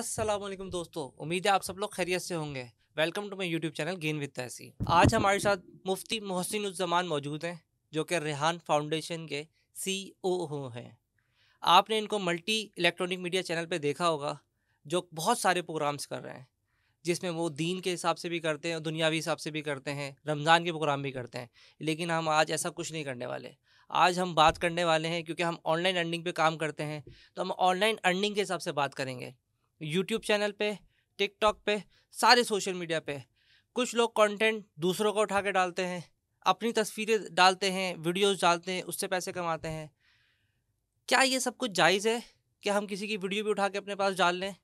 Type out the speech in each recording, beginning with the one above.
असलम दोस्तों उम्मीद है आप सब लोग खैरियत से होंगे welcome to my YouTube channel gain with तहसी आज हमारे साथ मुफ्ती मोहसिन मौजूद हैं जो कि रेहान फाउंडेशन के सी ओ e हैं आपने इनको मल्टी इलेक्ट्रॉनिक मीडिया चैनल पर देखा होगा जो बहुत सारे प्रोग्राम्स कर रहे हैं जिसमें वो दीन के हिसाब से भी करते हैं दुनियावी हिसाब से भी करते हैं रमज़ान के प्रोग्राम भी करते हैं लेकिन हम आज ऐसा कुछ नहीं करने वाले आज हम बात करने वाले हैं क्योंकि हम ऑनलाइन अर्निंग पे काम करते हैं तो हम ऑनलाइन अर्निंग के हिसाब से बात करेंगे यूट्यूब चैनल पे टिकटॉक पे सारे सोशल मीडिया पे कुछ लोग कंटेंट दूसरों को उठा के डालते हैं अपनी तस्वीरें डालते हैं वीडियोस डालते हैं उससे पैसे कमाते हैं क्या ये सब कुछ जायज़ है कि हम किसी की वीडियो भी उठा के अपने पास डाल लें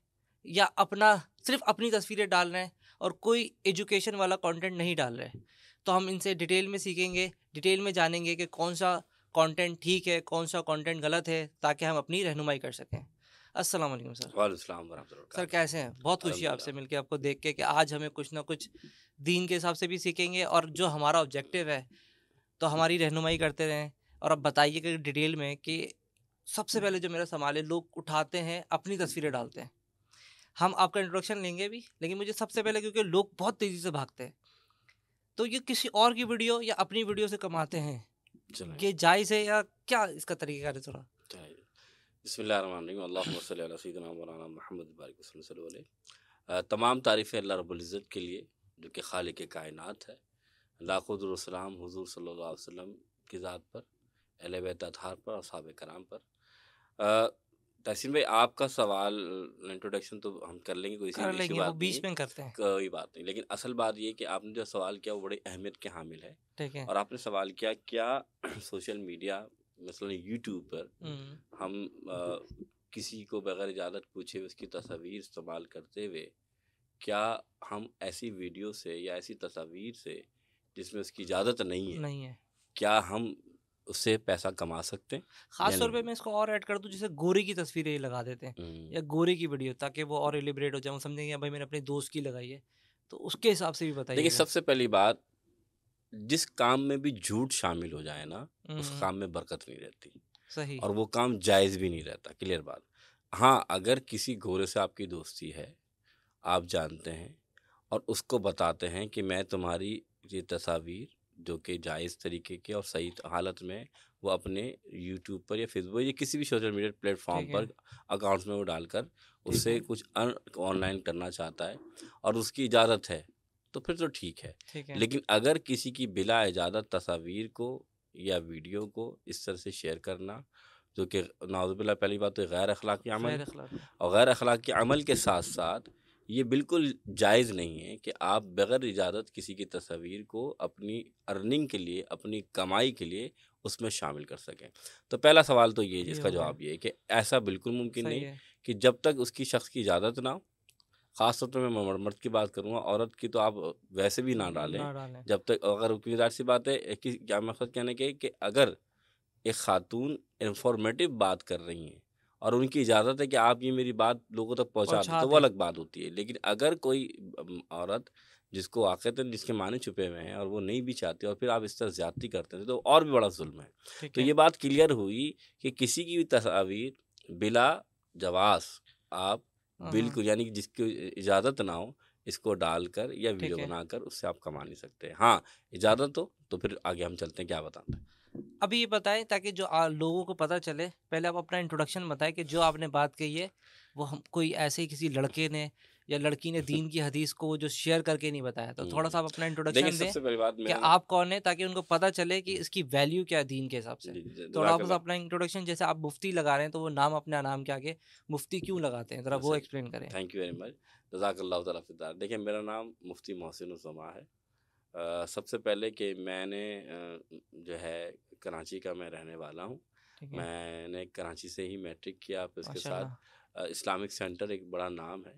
या अपना सिर्फ अपनी तस्वीरें डाल रहे हैं और कोई एजुकेशन वाला कंटेंट नहीं डाल रहे तो हम इनसे डिटेल में सीखेंगे डिटेल में जानेंगे कि कौन सा कंटेंट ठीक है कौन सा कंटेंट गलत है ताकि हम अपनी रहनुमाई कर सकें अस्सलाम वालेकुम सर वालेकाम सर कैसे हैं बहुत खुशी है आपसे के आपको देख के कि आज हमें कुछ ना कुछ दीन के हिसाब से भी सीखेंगे और जो हमारा ऑब्जेक्टिव है तो हमारी रहनुमाई करते रहें और अब बताइए कि डिटेल में कि सबसे पहले जो मेरा सवाल है लोग उठाते हैं अपनी तस्वीरें डालते हैं हम आपका इंट्रोडक्शन लेंगे भी लेकिन मुझे सबसे पहले क्योंकि लोग बहुत तेज़ी से भागते हैं तो ये किसी और की वीडियो या अपनी वीडियो से कमाते हैं ये जायज़ है या क्या इसका तरीका है थोड़ा बसमीम तमाम तारीफ़ अल्लाह रबुल्ज़त के लिए जो कि खालिक कायनत है लाखुदरसलाम हजूर सल्ला वसम की ज़ात पर अल अतहार पर और साब कराम पर तहसीन भाई आपका सवाल इंट्रोडक्शन तो हम कर लेंगे कोई कर लेंगे, बात बीच में करते हैं कोई बात नहीं लेकिन असल बात ये कि आपने जो सवाल किया वो बड़े अहमियत के हामिल है ठीक है और आपने सवाल किया क्या सोशल मीडिया मसलन यूट्यूब पर हम्म। हम आ, किसी को बगैर इजाज़त पूछे उसकी तस्वीर इस्तेमाल करते हुए क्या हम ऐसी वीडियो से या ऐसी तस्वीर से जिसमें उसकी इजाज़त नहीं है नहीं है क्या हम उससे पैसा कमा सकते हैं खास तौर पे मैं इसको और ऐड कर दूं जैसे गोरी की तस्वीरें लगा देते हैं हम्म। या गोरी की वीडियो ताकि वो और एलिब्रेट हो जाए समझेंगे भाई मैंने अपने दोस्त की लगाई है तो उसके हिसाब से भी बताइए देखिए सबसे पहली बात जिस काम में भी झूठ शामिल हो जाए ना उस हम्म। काम में बरकत नहीं रहती सही और वो काम जायज़ भी नहीं रहता क्लियर बात हाँ अगर किसी घोरे से आपकी दोस्ती है आप जानते हैं और उसको बताते हैं कि मैं तुम्हारी ये तस्वीर जो कि जायज़ तरीके के और सही हालत में वो अपने यूट्यूब पर या फेसबुक या किसी भी सोशल मीडिया प्लेटफॉर्म पर अकाउंट्स में वो डालकर उससे कुछ ऑनलाइन करना चाहता है और उसकी इजाज़त है तो फिर तो ठीक है, ठीक है। लेकिन अगर किसी की बिला इजाज़त तस्वीर को या वीडियो को इस तरह से शेयर करना जो कि नाजुबिल्ला पहली बात तो गैर अखलाकी अमल और गैर अखलाकी अमल के साथ साथ ये बिल्कुल जायज़ नहीं है कि आप बग़ैर इजाज़त किसी की तस्वीर को अपनी अर्निंग के लिए अपनी कमाई के लिए उसमें शामिल कर सकें तो पहला सवाल तो ये जिसका जवाब ये है कि ऐसा बिल्कुल मुमकिन नहीं कि जब तक उसकी शख्स की इजाज़त ना हो खास तौर तो पर मैं मर्द की बात करूँगा औरत की तो आप वैसे भी ना डालें डाले। जब तक अगर क्योंकि सी बात है कि क्या मकसद कहने के कि अगर एक खातून इंफॉर्मेटिव बात कर रही हैं और उनकी इजाज़त है कि आप ये मेरी बात लोगों तक तो पहुँचा तो वो अलग बात होती है लेकिन अगर कोई औरत जिसको वाक़ता जिसके माने छुपे हुए हैं और वो नहीं भी चाहती और फिर आप इस तरह ज़्यादती करते हैं तो और भी बड़ा जुल्म है तो ये बात क्लियर हुई कि किसी की भी तस्वीर बिला जवास आप हाँ, हाँ। बिल्कुल यानी कि जिसकी इजाज़त ना हो इसको डालकर या वीडियो बनाकर उससे आप कमा नहीं सकते हाँ इजाज़त हो तो फिर आगे हम चलते हैं क्या बताते हैं अभी ये बताएं ताकि जो आ, लोगों को पता चले पहले आप अपना इंट्रोडक्शन बताएं कि जो आपने बात कही है वो हम कोई ऐसे ही किसी लड़के ने या लड़की ने दीन की हदीस को जो शेयर करके नहीं बताया तो थोड़ा सा आप हम्म। अपना इंट्रोडक्शन दें कि आप कौन है ताकि उनको पता चले कि हम्म। इसकी वैल्यू क्या है दीन के हिसाब से तो थोड़ा आप अपना इंट्रोडक्शन जैसे आप मुफ्ती लगा रहे हैं तो वो नाम अपने नाम के आगे मुफ्ती क्यों लगाते हैं ज़रा वो एक्सप्लेन करें थैंक यू वेरी मच जजाकल्ला तला देखिए मेरा नाम मुफ्ती मोहसिन उजमा है सबसे पहले कि मैंने जो है कराची का मैं रहने वाला हूँ मैंने कराची से ही मैट्रिक किया फिर उसके साथ इस्लामिक सेंटर एक बड़ा नाम है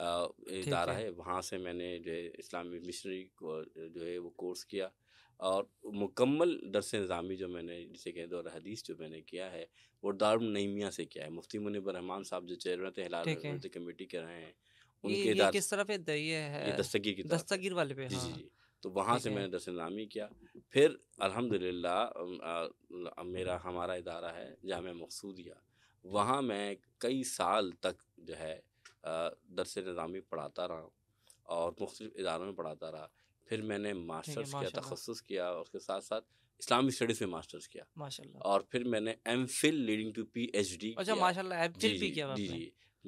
इदारा है वहाँ से मैंने जो है इस्लामिक मिशनरी को जो है वो कोर्स किया और मुकम्मल दरस निज़ामी जो मैंने जिसे कहें दौर हदीस जो मैंने किया है वो दार नईमिया से किया है मुफ्ती मुनब रहमान साहब जो चेयरमैन कमेटी के रहे हैं उनके ये किस तरफ है ये दस्तगीर की दस्तगीर वाले पे जी जी हाँ। तो वहाँ से मैंने दरस नामी किया फिर अलहमदिल्ला मेरा हमारा इदारा है जहाँ मैं मकसूदिया वहाँ मैं कई साल तक जो है दरस नजामी पढ़ाता रहा और मुख्तलिफ इदारों में पढ़ाता रहा फिर मैंने मास्टर्स किया तखसस किया और उसके साथ साथ इस्लामिक स्टडीज़ में मास्टर्स किया माशाल्लाह और फिर मैंने M Phil leading to P H D माशाल्लाह भी किया जी जी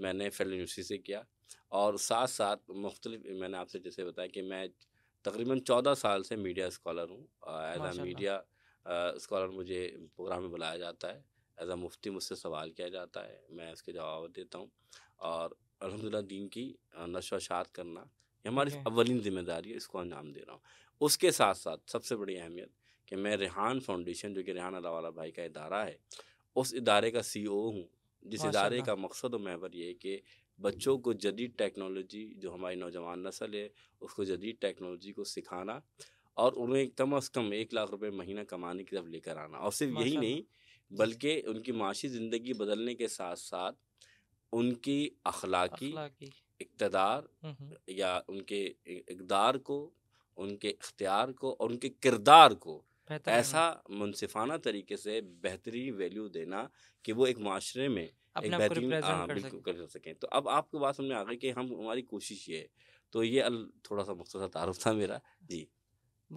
मैंने फिल यूनिवर्सिटी से किया और साथ साथ मुख्तलिफ मैंने आपसे जैसे बताया कि मैं तकरीबन चौदह साल से मीडिया स्कॉलर हूँ एज आ मीडिया स्कॉलर मुझे प्रोग्राम में बुलाया जाता है एज आ मुफ्ती मुझसे सवाल किया जाता है मैं उसके जवाब देता हूँ और अलहमदिल्ला दीन की नशा करना ये हमारी okay. अवलिन जिम्मेदारी है इसको अंजाम दे रहा हूँ उसके साथ साथ सबसे बड़ी अहमियत कि मैं रेहान फाउंडेशन जो कि रेहान अलावाला भाई का इदारा है उस इदारे का सी ओ e हूँ जिस इदारे का मकसद और महवर ये कि बच्चों को जदीद टेक्नोलॉजी जो हमारी नौजवान नस्ल है उसको जदीद टेक्नोलॉजी को सिखाना और उन्हें कम अज़ कम एक लाख रुपये महीना कमाने की तरफ लेकर आना और सिर्फ यही नहीं बल्कि उनकी माशी ज़िंदगी बदलने के साथ साथ उनकी अखलाकी, इकतदार हम्म। या उनके इकदार को उनके इख्तियार को और उनके किरदार को ऐसा मुनसिफाना तरीके से बेहतरीन वैल्यू देना कि वो एक माशरे में एक बेहतरीन हाँ, बिल्कुल कर, कर सकें तो अब आपके बात समझ आ गई कि हम हमारी कोशिश ये है तो ये अल थोड़ा सा मुख्तर तारफ़ था मेरा जी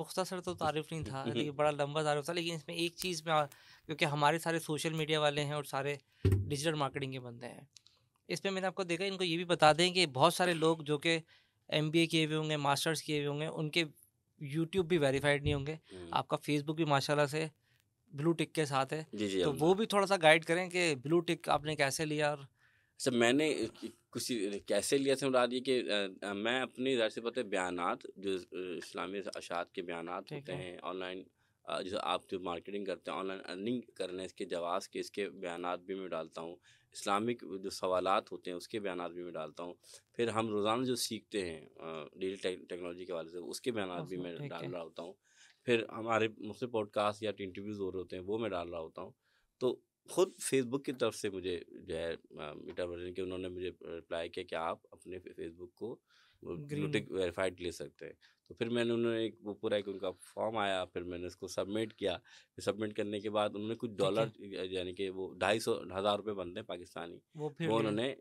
मुख्तर तो तारीफ नहीं था लेकिन बड़ा लंबा तारीफ था लेकिन इसमें एक चीज़ में क्योंकि हमारे सारे सोशल मीडिया वाले हैं और सारे डिजिटल मार्केटिंग के बंदे हैं इसमें मैंने आपको देखा इनको ये भी बता दें कि बहुत सारे लोग जो कि एम किए हुए होंगे मास्टर्स किए हुए होंगे उनके यूट्यूब भी वेरीफाइड नहीं होंगे हम्म। आपका फेसबुक भी माशाल्लाह से ब्लू टिक के साथ है जी जी तो वो भी थोड़ा सा गाइड करें कि ब्लू टिक आपने कैसे लिया और अच्छा मैंने कुछ कैसे लिया से मुराद ये कि मैं अपनी ज़ाहिर से पता है बयान जो इस्लामी अशात के बयान होते हैं ऑनलाइन जो आप जो मार्केटिंग करते हैं ऑनलाइन अर्निंग करने के जवाब के इसके बयान भी मैं डालता हूँ इस्लामिक जो सवाल होते हैं उसके बयान भी मैं डालता हूँ फिर हम रोज़ाना जो सीखते हैं डिजिटल टेक्नोलॉजी के वाले से उसके बयान भी मैं डाल रहा होता हूँ फिर हमारे मुझसे पॉडकास्ट या इंटरव्यूज़ हो रहे होते हैं वो मैं डाल रहा होता हूँ तो खुद फेसबुक की तरफ से मुझे जो है मीटा वर्जन के उन्होंने मुझे रिप्लाई किया कि आप अपने फेसबुक को वेरीफाइड ले सकते हैं तो फिर मैंने उन्होंने एक वो पूरा एक उनका फॉर्म आया फिर मैंने उसको सबमिट किया फिर सबमिट करने के बाद उन्होंने कुछ डॉलर यानी कि वो ढाई सौ हज़ार रुपये बनते हैं पाकिस्तानी वो फिर वो उन्होंने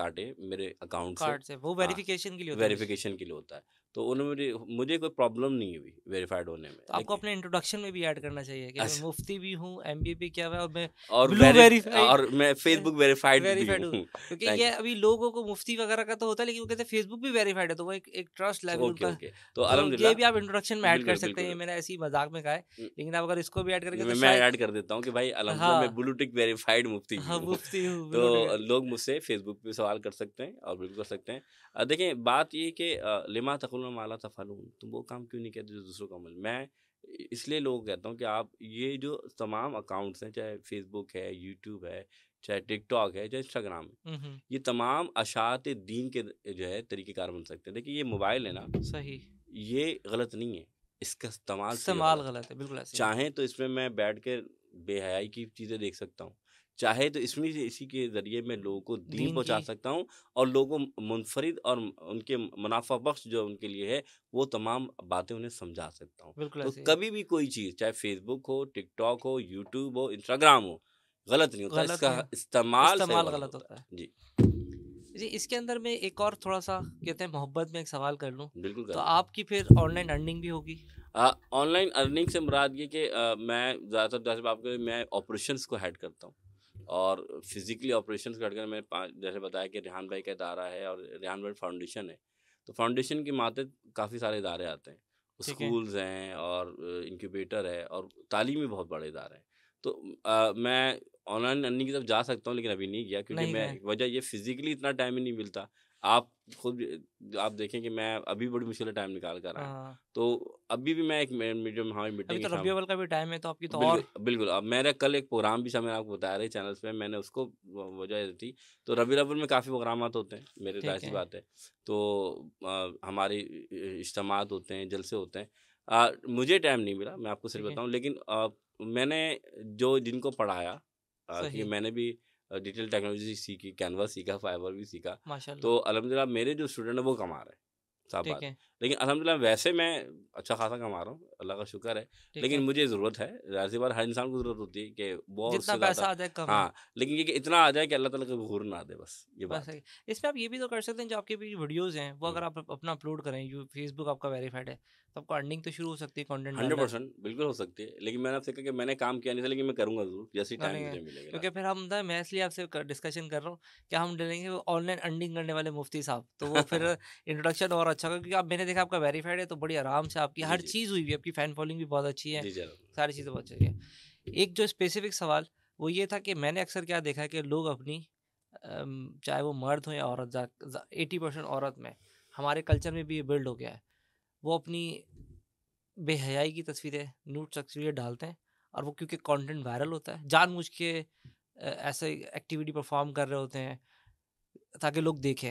काटे मेरे अकाउंट से, से वो वेरिफिकेशन के लिए वेरिफिकेशन के लिए होता है तो उन्होंने मुझे मुझे कोई प्रॉब्लम नहीं हुई वेरीफाइड होने में तो आपको अपने इंट्रोडक्शन में भी ऐड करना चाहिए कि मैं मुफ्ती भी हूँ एम बी भी क्या हुआ और मैं और ब्लू और मैं फेसबुक वेरीफाइड वेरीफाइड हूँ क्योंकि ये अभी लोगों को मुफ्ती वगैरह का तो होता है लेकिन वो कहते हैं फेसबुक भी वेरीफाइड है तो वो एक एक ट्रस्ट लेवल का तो, तो ये भी आप इंट्रोडक्शन में ऐड कर सकते हैं मैंने ऐसी मजाक में कहा है हम्म। लेकिन आप अगर इसको भी ऐड करके मैं ऐड तो कर देता हूँ कि भाई अलहमदुल्ला हाँ। मैं ब्लू टिक वेरीफाइड मुफ्ती हाँ, मुफ्ती हूँ तो लोग मुझसे फेसबुक पे सवाल कर सकते हैं और बिल्कुल कर सकते हैं देखें बात ये कि लिमा तकुल में माला था तफालून तुम तो वो काम क्यों नहीं कहते जो दूसरों का अमल मैं इसलिए लोग कहता हूँ कि आप ये जो तमाम अकाउंट्स हैं चाहे फेसबुक है यूट्यूब है चाहे टिकटॉक है चाहे इंस्टाग्राम है ये तमाम अशात दीन के जो है तरीक़ेकार बन सकते हैं देखिए ये मोबाइल है ना सही ये गलत नहीं है इसका इस्तेमाल इस्तेमाल गलत है बिल्कुल चाहें तो इसमें मैं बैठ कर बेहयाई की चीज़ें देख सकता हूँ चाहे तो इसमें से इसी के ज़रिए मैं लोगों को दीन, दीन सकता हूँ और लोगों को मुनफरद और उनके मुनाफा बख्श जो उनके लिए है वो तमाम बातें उन्हें समझा सकता हूँ तो कभी भी कोई चीज़ चाहे फेसबुक हो टिकटॉक हो यूट्यूब हो इंस्टाग्राम हो गलत नहीं होता गलत इसका इस्तेमाल इस्तेमाल गलत होता है जी जी इसके अंदर मैं एक और थोड़ा सा कहते हैं मोहब्बत में एक सवाल कर लूँ बिल्कुल तो आपकी फिर ऑनलाइन अर्निंग भी होगी ऑनलाइन अर्निंग से मुराद ये कि मैं ज़्यादातर जैसे आपको मैं ऑपरेशंस को हेड करता हूँ और फिजिकली ऑपरेशन करके मैं जैसे बताया कि रेहान भाई का इदारा है और रेहान भाई फाउंडेशन है तो फाउंडेशन के माते काफ़ी सारे इदारे आते हैं स्कूल्स है। हैं और इंक्यूबेटर है और तालीमी बहुत बड़े इदारे हैं तो आ, मैं ऑनलाइन अन्नी की तरफ जा सकता हूँ लेकिन अभी नहीं गया क्योंकि नहीं मैं वजह ये फिजिकली इतना टाइम ही नहीं मिलता आप खुद आप देखें कि मैं अभी बड़ी मुश्किल टाइम निकाल कर रहा हूँ हाँ। तो अभी भी मैं एक मीडियम हाँ मीटिंग तो रबी का भी टाइम है तो आपकी तो बिल्कुल, और बिल्कुल अब मैंने कल एक प्रोग्राम भी था मैंने आपको बताया रही चैनल्स पे मैंने उसको वजह थी तो रबी अवल में काफ़ी प्रोग्राम होते हैं मेरे ऐसी बात है तो हमारे इज्तम होते हैं जलसे होते हैं मुझे टाइम नहीं मिला मैं आपको सिर्फ बताऊँ लेकिन मैंने जो जिनको पढ़ाया कि मैंने भी डिजिटल टेक्नोलॉजी सीखी कैनवा सीखा फाइबर भी सीखा तो अलहमदिल्ला मेरे जो स्टूडेंट है वो कमा रहे हैं साहब लेकिन अलहमदिल्ला वैसे मैं अच्छा खासा कमा रहा हूँ अल्लाह का शुक्र है लेकिन है। मुझे ज़रूरत है राजी बार हर इंसान को ज़रूरत होती है कि बहुत जितना पैसा आ जाए कम हाँ लेकिन ये कि इतना आ जाए कि अल्लाह तला का घूर ना दे बस ये बात है इसमें आप ये भी तो कर सकते हैं जो आपके भी वीडियोज़ हैं वो अगर हम्म। आप अपना अपलोड करें जो फेसबुक आपका वेरीफाइड है तो आपको अर्निंग तो शुरू हो सकती है कॉन्टेंट हंड्रेड परसेंट बिल्कुल हो सकती है लेकिन मैंने आपसे कहा कि मैंने काम किया नहीं था लेकिन मैं करूँगा जरूर जैसे टाइम मुझे मिलेगा क्योंकि फिर हम मैं इसलिए आपसे डिस्कशन कर रहा हूँ कि हम डलेंगे ऑनलाइन अर्निंग करने वाले मुफ्ती साहब तो वो फिर इंट्रोडक्शन और अच्छा क्योंकि आप मैंने देखा आपका वेरीफाइड है तो बड़ी आराम से आपकी हर चीज़ हुई हुई आपकी फ़ैन फॉलोइंग भी बहुत अच्छी है सारी चीज़ें बहुत अच्छी है एक जो स्पेसिफिक सवाल वो ये था कि मैंने अक्सर क्या देखा है कि लोग अपनी चाहे वो मर्द हो या औरत एटी परसेंट औरत में हमारे कल्चर में भी ये बिल्ड हो गया है वो अपनी बेहयाई की तस्वीरें नूट तस्वीरें डालते हैं और वो क्योंकि कंटेंट वायरल होता है जानबूझ के ऐसे एक्टिविटी परफॉर्म कर रहे होते हैं ताकि लोग देखें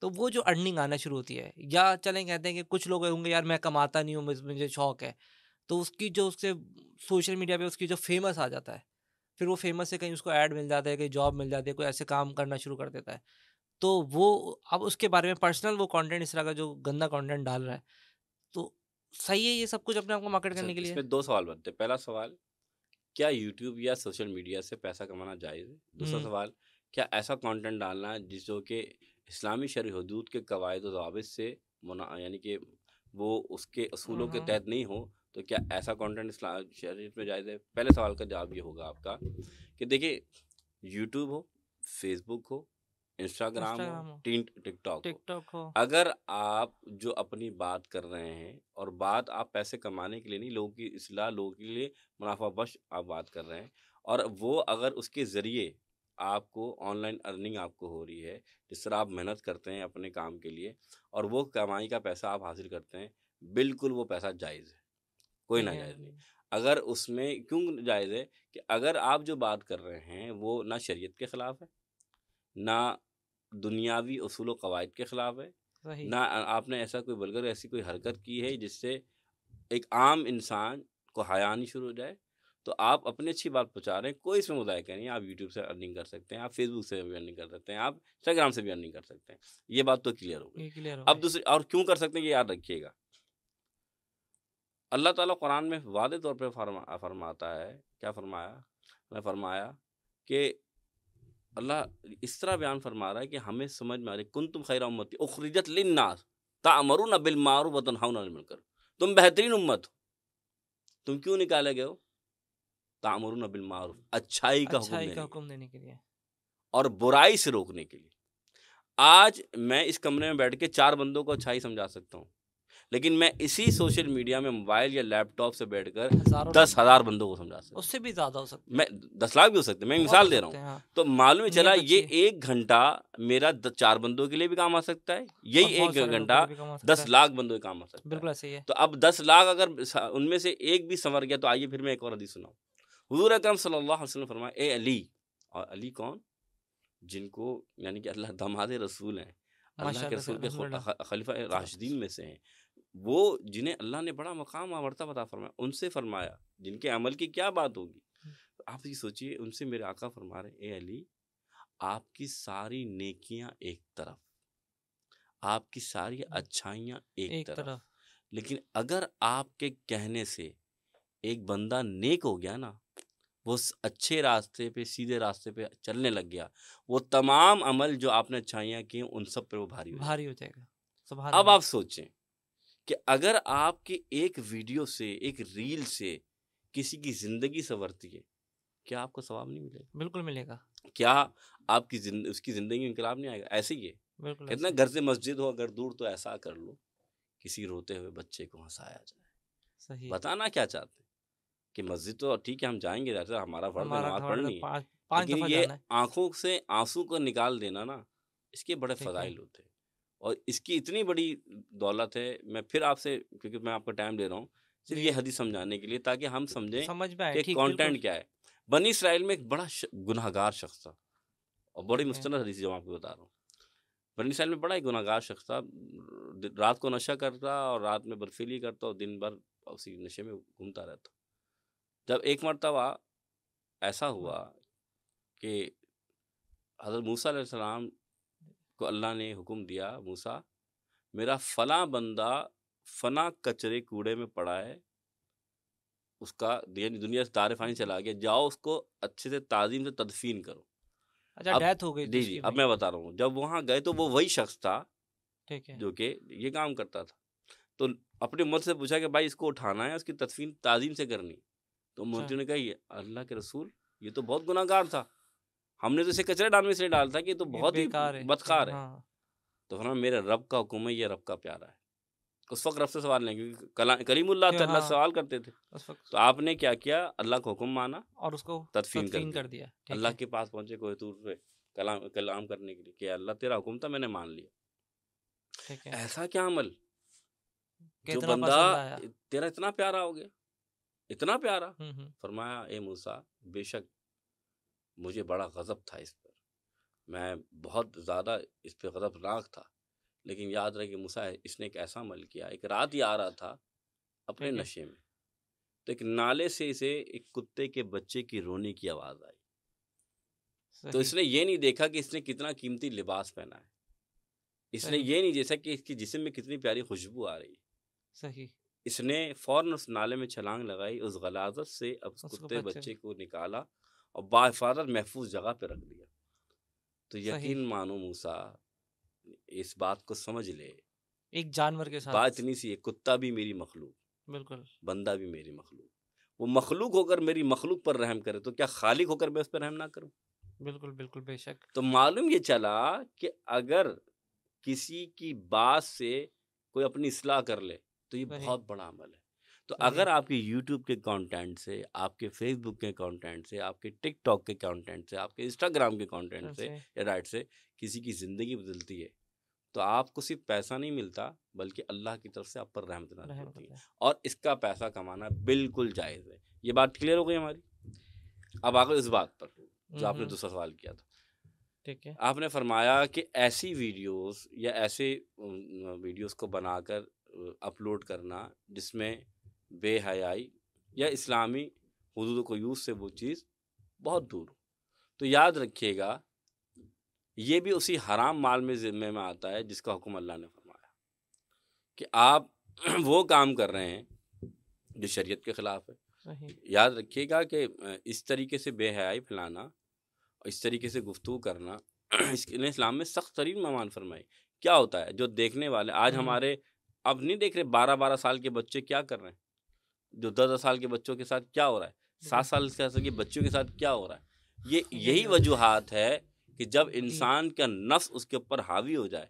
तो वो जो अर्निंग आना शुरू होती है या चलें कहते हैं कि कुछ लोग होंगे यार मैं कमाता नहीं हूँ मुझे शौक है तो उसकी जो उससे सोशल मीडिया पे उसकी जो फेमस आ जाता है फिर वो फेमस से कहीं उसको ऐड मिल जाता है कहीं जॉब मिल जाती है कोई ऐसे काम करना शुरू कर देता है तो वो अब उसके बारे में पर्सनल वो कंटेंट इस तरह का जो गंदा कंटेंट डाल रहा है तो सही है ये सब कुछ अपने आप को मार्केट करने के लिए दो सवाल बनते हैं पहला सवाल क्या यूट्यूब या सोशल मीडिया से पैसा कमाना जायज़ है दूसरा सवाल क्या ऐसा कंटेंट डालना है जिसको कि इस्लामी शर हदूद के कवायद जवाब से मुना यानी कि वो उसके हाँ, असूलों के हाँ। तहत नहीं हो तो क्या ऐसा कंटेंट इस्लाम शरीर में जायज़ है पहले सवाल का जवाब ये होगा आपका कि देखिए यूट्यूब हो फेसबुक हो इंस्टाग्राम हो टिकटॉक टिकटॉक हो अगर आप जो अपनी बात कर रहे हैं और बात आप पैसे कमाने के लिए नहीं लोगों की इसलाह लोगों के लिए मुनाफा बश आप बात कर रहे हैं और वो अगर उसके ज़रिए आपको ऑनलाइन अर्निंग आपको हो रही है जिस तरह आप मेहनत करते हैं अपने काम के लिए और वो कमाई का पैसा आप हासिल करते हैं बिल्कुल वो पैसा जायज़ है कोई नाजायज़ नहीं हम्म। अगर उसमें क्यों जायज़ है कि अगर आप जो बात कर रहे हैं वो ना शरीयत के ख़िलाफ़ है ना दुनियावी असूल कवायद के ख़िलाफ़ है ना आपने ऐसा कोई बलगर ऐसी कोई हरकत की है जिससे एक आम इंसान को हयानी शुरू हो जाए तो आप अपनी अच्छी बात पहुँचा रहे हैं कोई इसमें मुदाय नहीं आप यूट्यूब से अर्निंग कर सकते हैं आप फेसबुक से भी अर्निंग कर सकते हैं आप इंस्टाग्राम से भी अर्निंग कर सकते हैं ये बात तो क्लियर हो गई अब दूसरी और क्यों कर सकते हैं ये याद रखिएगा अल्लाह ताला कुरान में वादे तौर पर फरमा फरमाता है क्या फरमाया फरमाया कि अल्लाह इस तरह बयान फरमा रहा है कि हमें समझ में आ रही कुन तुम खैर उम्मत लिन लिन्नास तामरू न बिल मारू वतन हाउ मिलकर तुम बेहतरीन उम्मत तुम क्यों निकाले गए हो तामरुन बिल मारूफ अच्छाई का अच्छाई का हुक्म देने के लिए और बुराई से रोकने के लिए आज मैं इस कमरे में बैठ के चार बंदों को अच्छाई समझा सकता हूँ लेकिन मैं इसी सोशल मीडिया में मोबाइल या लैपटॉप से बैठकर दस हजार बंदों को समझा सकता उससे भी ज्यादा हो सकता मैं दस लाख भी हो सकते मैं मिसाल दे रहा हूँ हाँ। तो मालूम चला ये एक घंटा मेरा चार बंदों के लिए भी काम आ सकता है यही एक घंटा दस लाख बंदों के काम आ सकता है बिल्कुल तो अब दस लाख अगर उनमें से एक भी संवर गया तो आइए फिर मैं एक और अधिक सुनाऊँ हजूर अक्रम सल्लल्लाहु फरमाए ए अली और अली कौन जिनको यानी कि अल्लाह दमाद रसूल हैं अल्लाह के रसूल के खलीफा अच्छा। राशदीन में से हैं वो जिन्हें अल्लाह ने बड़ा मकाम आवरता बता फरमाया उनसे फरमाया जिनके अमल की क्या बात होगी तो आप ये सोचिए उनसे मेरे आका फरमा रहे ए अली आपकी सारी नेकियां एक तरफ आपकी सारी हम्म। अच्छाइयाँ एक, एक तरफ।, तरफ लेकिन अगर आपके कहने से एक बंदा नेक हो गया ना वो अच्छे रास्ते पे सीधे रास्ते पे चलने लग गया वो तमाम अमल जो आपने अच्छाइयाँ किए उन सब पर वो भारी हो भारी हो जाएगा अब आप सोचें कि अगर आपके एक वीडियो से एक रील से किसी की ज़िंदगी संवरती है क्या आपको सवाब नहीं मिलेगा बिल्कुल मिलेगा क्या आपकी जिन्द, उसकी ज़िंदगी में इनकलाब नहीं आएगा ऐसे ही है कितना घर से मस्जिद हो अगर दूर तो ऐसा कर लो किसी रोते हुए बच्चे को हंसाया जाए सही बताना क्या चाहते हैं कि मस्जिद तो ठीक है हम जाएंगे डॉक्टर हमारा फर्ज नमाज तो पढ़नी लेकिन ये आंखों से आंसू को निकाल देना ना इसके बड़े फजाइल होते हैं और इसकी इतनी बड़ी दौलत है मैं फिर आपसे क्योंकि मैं आपको टाइम दे रहा हूँ सिर्फ ये हदीस समझाने के लिए ताकि हम समझें समझ में कि कंटेंट क्या है बनी इसराइल में एक बड़ा गुनाहगार शख्स था और बड़ी मुस्तंद हदीस जो मैं आपको बता रहा हूँ बनी इसराइल में बड़ा ही गुनाहगार शख्स था रात को नशा करता और रात में बर्फीली करता और दिन भर उसी नशे में घूमता रहता जब एक मरतबा ऐसा हुआ हाँ। कि हज़रत मूसा सलाम को अल्लाह ने हुक्म दिया मूसा मेरा फ़ला बंदा फ़ना कचरे कूड़े में पड़ा है उसका यानी दुनिया से फ़ानी चला गया जाओ उसको अच्छे से ताज़ीम से तदफीन करो अच्छा डेथ हो गई जी जी अब मैं बता रहा हूँ जब वहाँ गए तो वो वही शख्स था ठीक है जो कि ये काम करता था तो अपने मत से पूछा कि भाई इसको उठाना है उसकी तदफीन ताज़ीम से करनी तो अच्छा। मोहती ने कही अल्लाह के रसूल ये तो बहुत गुनागार था हमने तो इसे कचरे डालने से डाल था कि तो बहुत ही बदकार है हाँ। तो फरमा मेरे रब का हुक्म है ये रब का प्यारा है उस वक्त रब से सवाल नहीं क्योंकि करीमुल्लाह तो अल्लाह हाँ। सवाल करते थे उस वक्त तो आपने क्या किया अल्लाह का हुक्म माना और उसको तदफीन कर, कर दिया अल्लाह के पास पहुंचे कोई तूर पे कलाम कलाम करने के लिए कि अल्लाह तेरा हुक्म था मैंने मान लिया ऐसा क्या अमल जो बंदा तेरा इतना प्यारा हो गया इतना प्यारा फरमाया ए मूसा बेशक मुझे बड़ा गज़ब था इस पर मैं बहुत ज़्यादा इस पर गज़बनाक था लेकिन याद रहे कि मूसा इसने एक ऐसा मल किया एक रात ही आ रहा था अपने नशे में तो एक नाले से इसे एक कुत्ते के बच्चे की रोने की आवाज़ आई तो इसने ये नहीं देखा कि इसने कितना कीमती लिबास पहना है इसने ये नहीं जैसा कि इसकी जिसम में कितनी प्यारी खुशबू आ रही है सही इसने फौरन उस नाले में छलांग लगाई उस गलाजत से अब कुत्ते बच्चे को निकाला और बाफाजत महफूज जगह पर रख दिया तो यकीन मानो मूसा इस बात को समझ ले एक जानवर के साथ बात इतनी सी है कुत्ता भी मेरी मखलूक बिल्कुल बंदा भी मेरी मखलूक वो मखलूक होकर मेरी मखलूक पर रहम करे तो क्या खालिक होकर मैं उस पर रहम ना करूं बिल्कुल बिल्कुल बेशक तो मालूम ये चला कि अगर किसी की बात से कोई अपनी इसलाह कर ले तो ये बहुत बड़ा अमल है तो अगर आपके यूट्यूब के कंटेंट से आपके फेसबुक के कंटेंट से आपके टिकटॉक के कंटेंट से आपके इंस्टाग्राम के कंटेंट से या राइट से किसी की ज़िंदगी बदलती है तो आपको सिर्फ पैसा नहीं मिलता बल्कि अल्लाह की तरफ से आप पर रहमत रहमत होती है और इसका पैसा कमाना बिल्कुल जायज़ है ये बात क्लियर हो गई हमारी अब आकर इस बात पर जो हम्म, आपने हम्म। दूसरा सवाल किया था ठीक है आपने फरमाया कि ऐसी वीडियोस या ऐसे वीडियोस को बनाकर अपलोड करना जिसमें बेहयाई या इस्लामी हदूद को यूज से वो चीज़ बहुत दूर तो याद रखिएगा ये भी उसी हराम माल में ज़िम्मे में आता है जिसका हुक्म अल्लाह ने फरमाया कि आप वो काम कर रहे हैं जो शरीयत के ख़िलाफ़ है याद रखिएगा कि इस तरीके से बेहयाई फैलाना और इस तरीके से गुफ्तु करना इसने इस्लाम में सख्त तरीन ममान फरमाई क्या होता है जो देखने वाले आज हम्म। हमारे अब नहीं देख रहे बारह बारह साल के बच्चे क्या कर रहे हैं जो दस दस साल के बच्चों के साथ क्या हो रहा है सात हम्म। साल के बच्चों के साथ क्या हो रहा है ये यही तो वजूहत है कि जब इंसान का नफ्स उसके ऊपर हावी हो जाए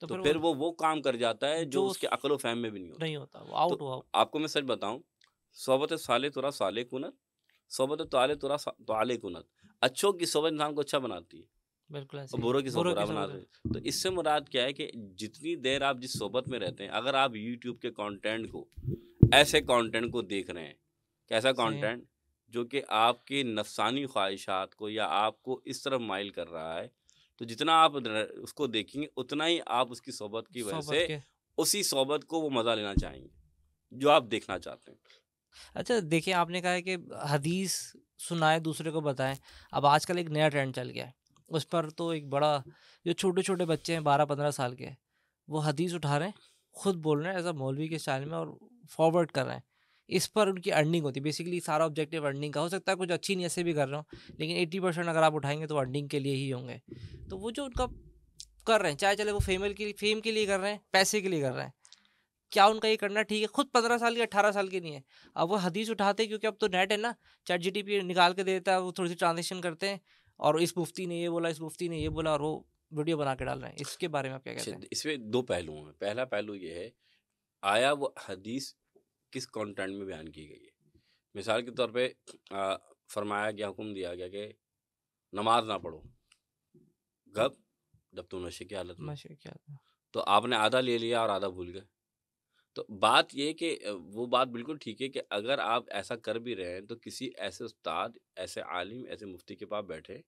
तो, तो फिर वो वो काम कर जाता है जो, उसके अकल फैम में भी नहीं होता नहीं होता वो आउट तो आउट। आपको मैं सच बताऊं सोबत साले तुरा साले कुनत सोबत आले तुरा ताले कुनत अच्छों की सोबत इंसान को अच्छा बनाती है बिल्कुल की तो इससे मुराद क्या है कि जितनी देर आप जिस सोबत में रहते हैं अगर आप यूट्यूब के कंटेंट को ऐसे कंटेंट को देख रहे हैं कैसा कंटेंट जो कि आपके नफसानी ख्वाहिशात को या आपको इस तरफ माइल कर रहा है तो जितना आप उसको देखेंगे उतना ही आप उसकी सोबत की वजह से उसी सोबत को वो मज़ा लेना चाहेंगे जो आप देखना चाहते हैं अच्छा देखिए आपने कहा है कि हदीस सुनाए दूसरे को बताएं अब आजकल एक नया ट्रेंड चल गया है उस पर तो एक बड़ा जो छोटे छोटे बच्चे हैं बारह पंद्रह साल के वो हदीस उठा रहे हैं खुद बोल रहे हैं एज अ मौलवी के स्टाइल में और फॉरवर्ड कर रहे हैं इस पर उनकी अर्निंग होती है बेसिकली सारा ऑब्जेक्टिव अर्निंग का हो सकता है कुछ अच्छी नहीं ऐसे भी कर रहे हो लेकिन एट्टी परसेंट अगर आप उठाएंगे तो अर्निंग के लिए ही होंगे तो वो जो उनका कर रहे हैं चाहे चले वो फेमल के लिए फेम के लिए कर रहे हैं पैसे के लिए कर रहे हैं क्या उनका ये करना ठीक है खुद पंद्रह साल के अट्ठारह साल के नहीं है अब वो हदीस उठाते हैं क्योंकि अब तो नेट है ना चैट जी निकाल के देता है वो थोड़ी सी ट्रांजेक्शन करते हैं और इस मुफ्ती ने ये बोला इस मुफ्ती ने ये बोला और वो वीडियो बना के डाल रहे हैं इसके बारे में आप क्या कहते हैं इसमें दो पहलू हैं पहला पहलू ये है आया वो हदीस किस कॉन्टेंट में बयान की गई है मिसाल के तौर पर फरमाया गया हुक्म दिया गया कि नमाज ना पढ़ो कब जब तुम नशे की हालत में नशे की हालत तो आपने आधा ले लिया और आधा भूल गए तो बात ये कि वो बात बिल्कुल ठीक है कि अगर आप ऐसा कर भी रहे हैं तो किसी ऐसे उस्ताद ऐसे आलिम ऐसे मुफ्ती के पास बैठे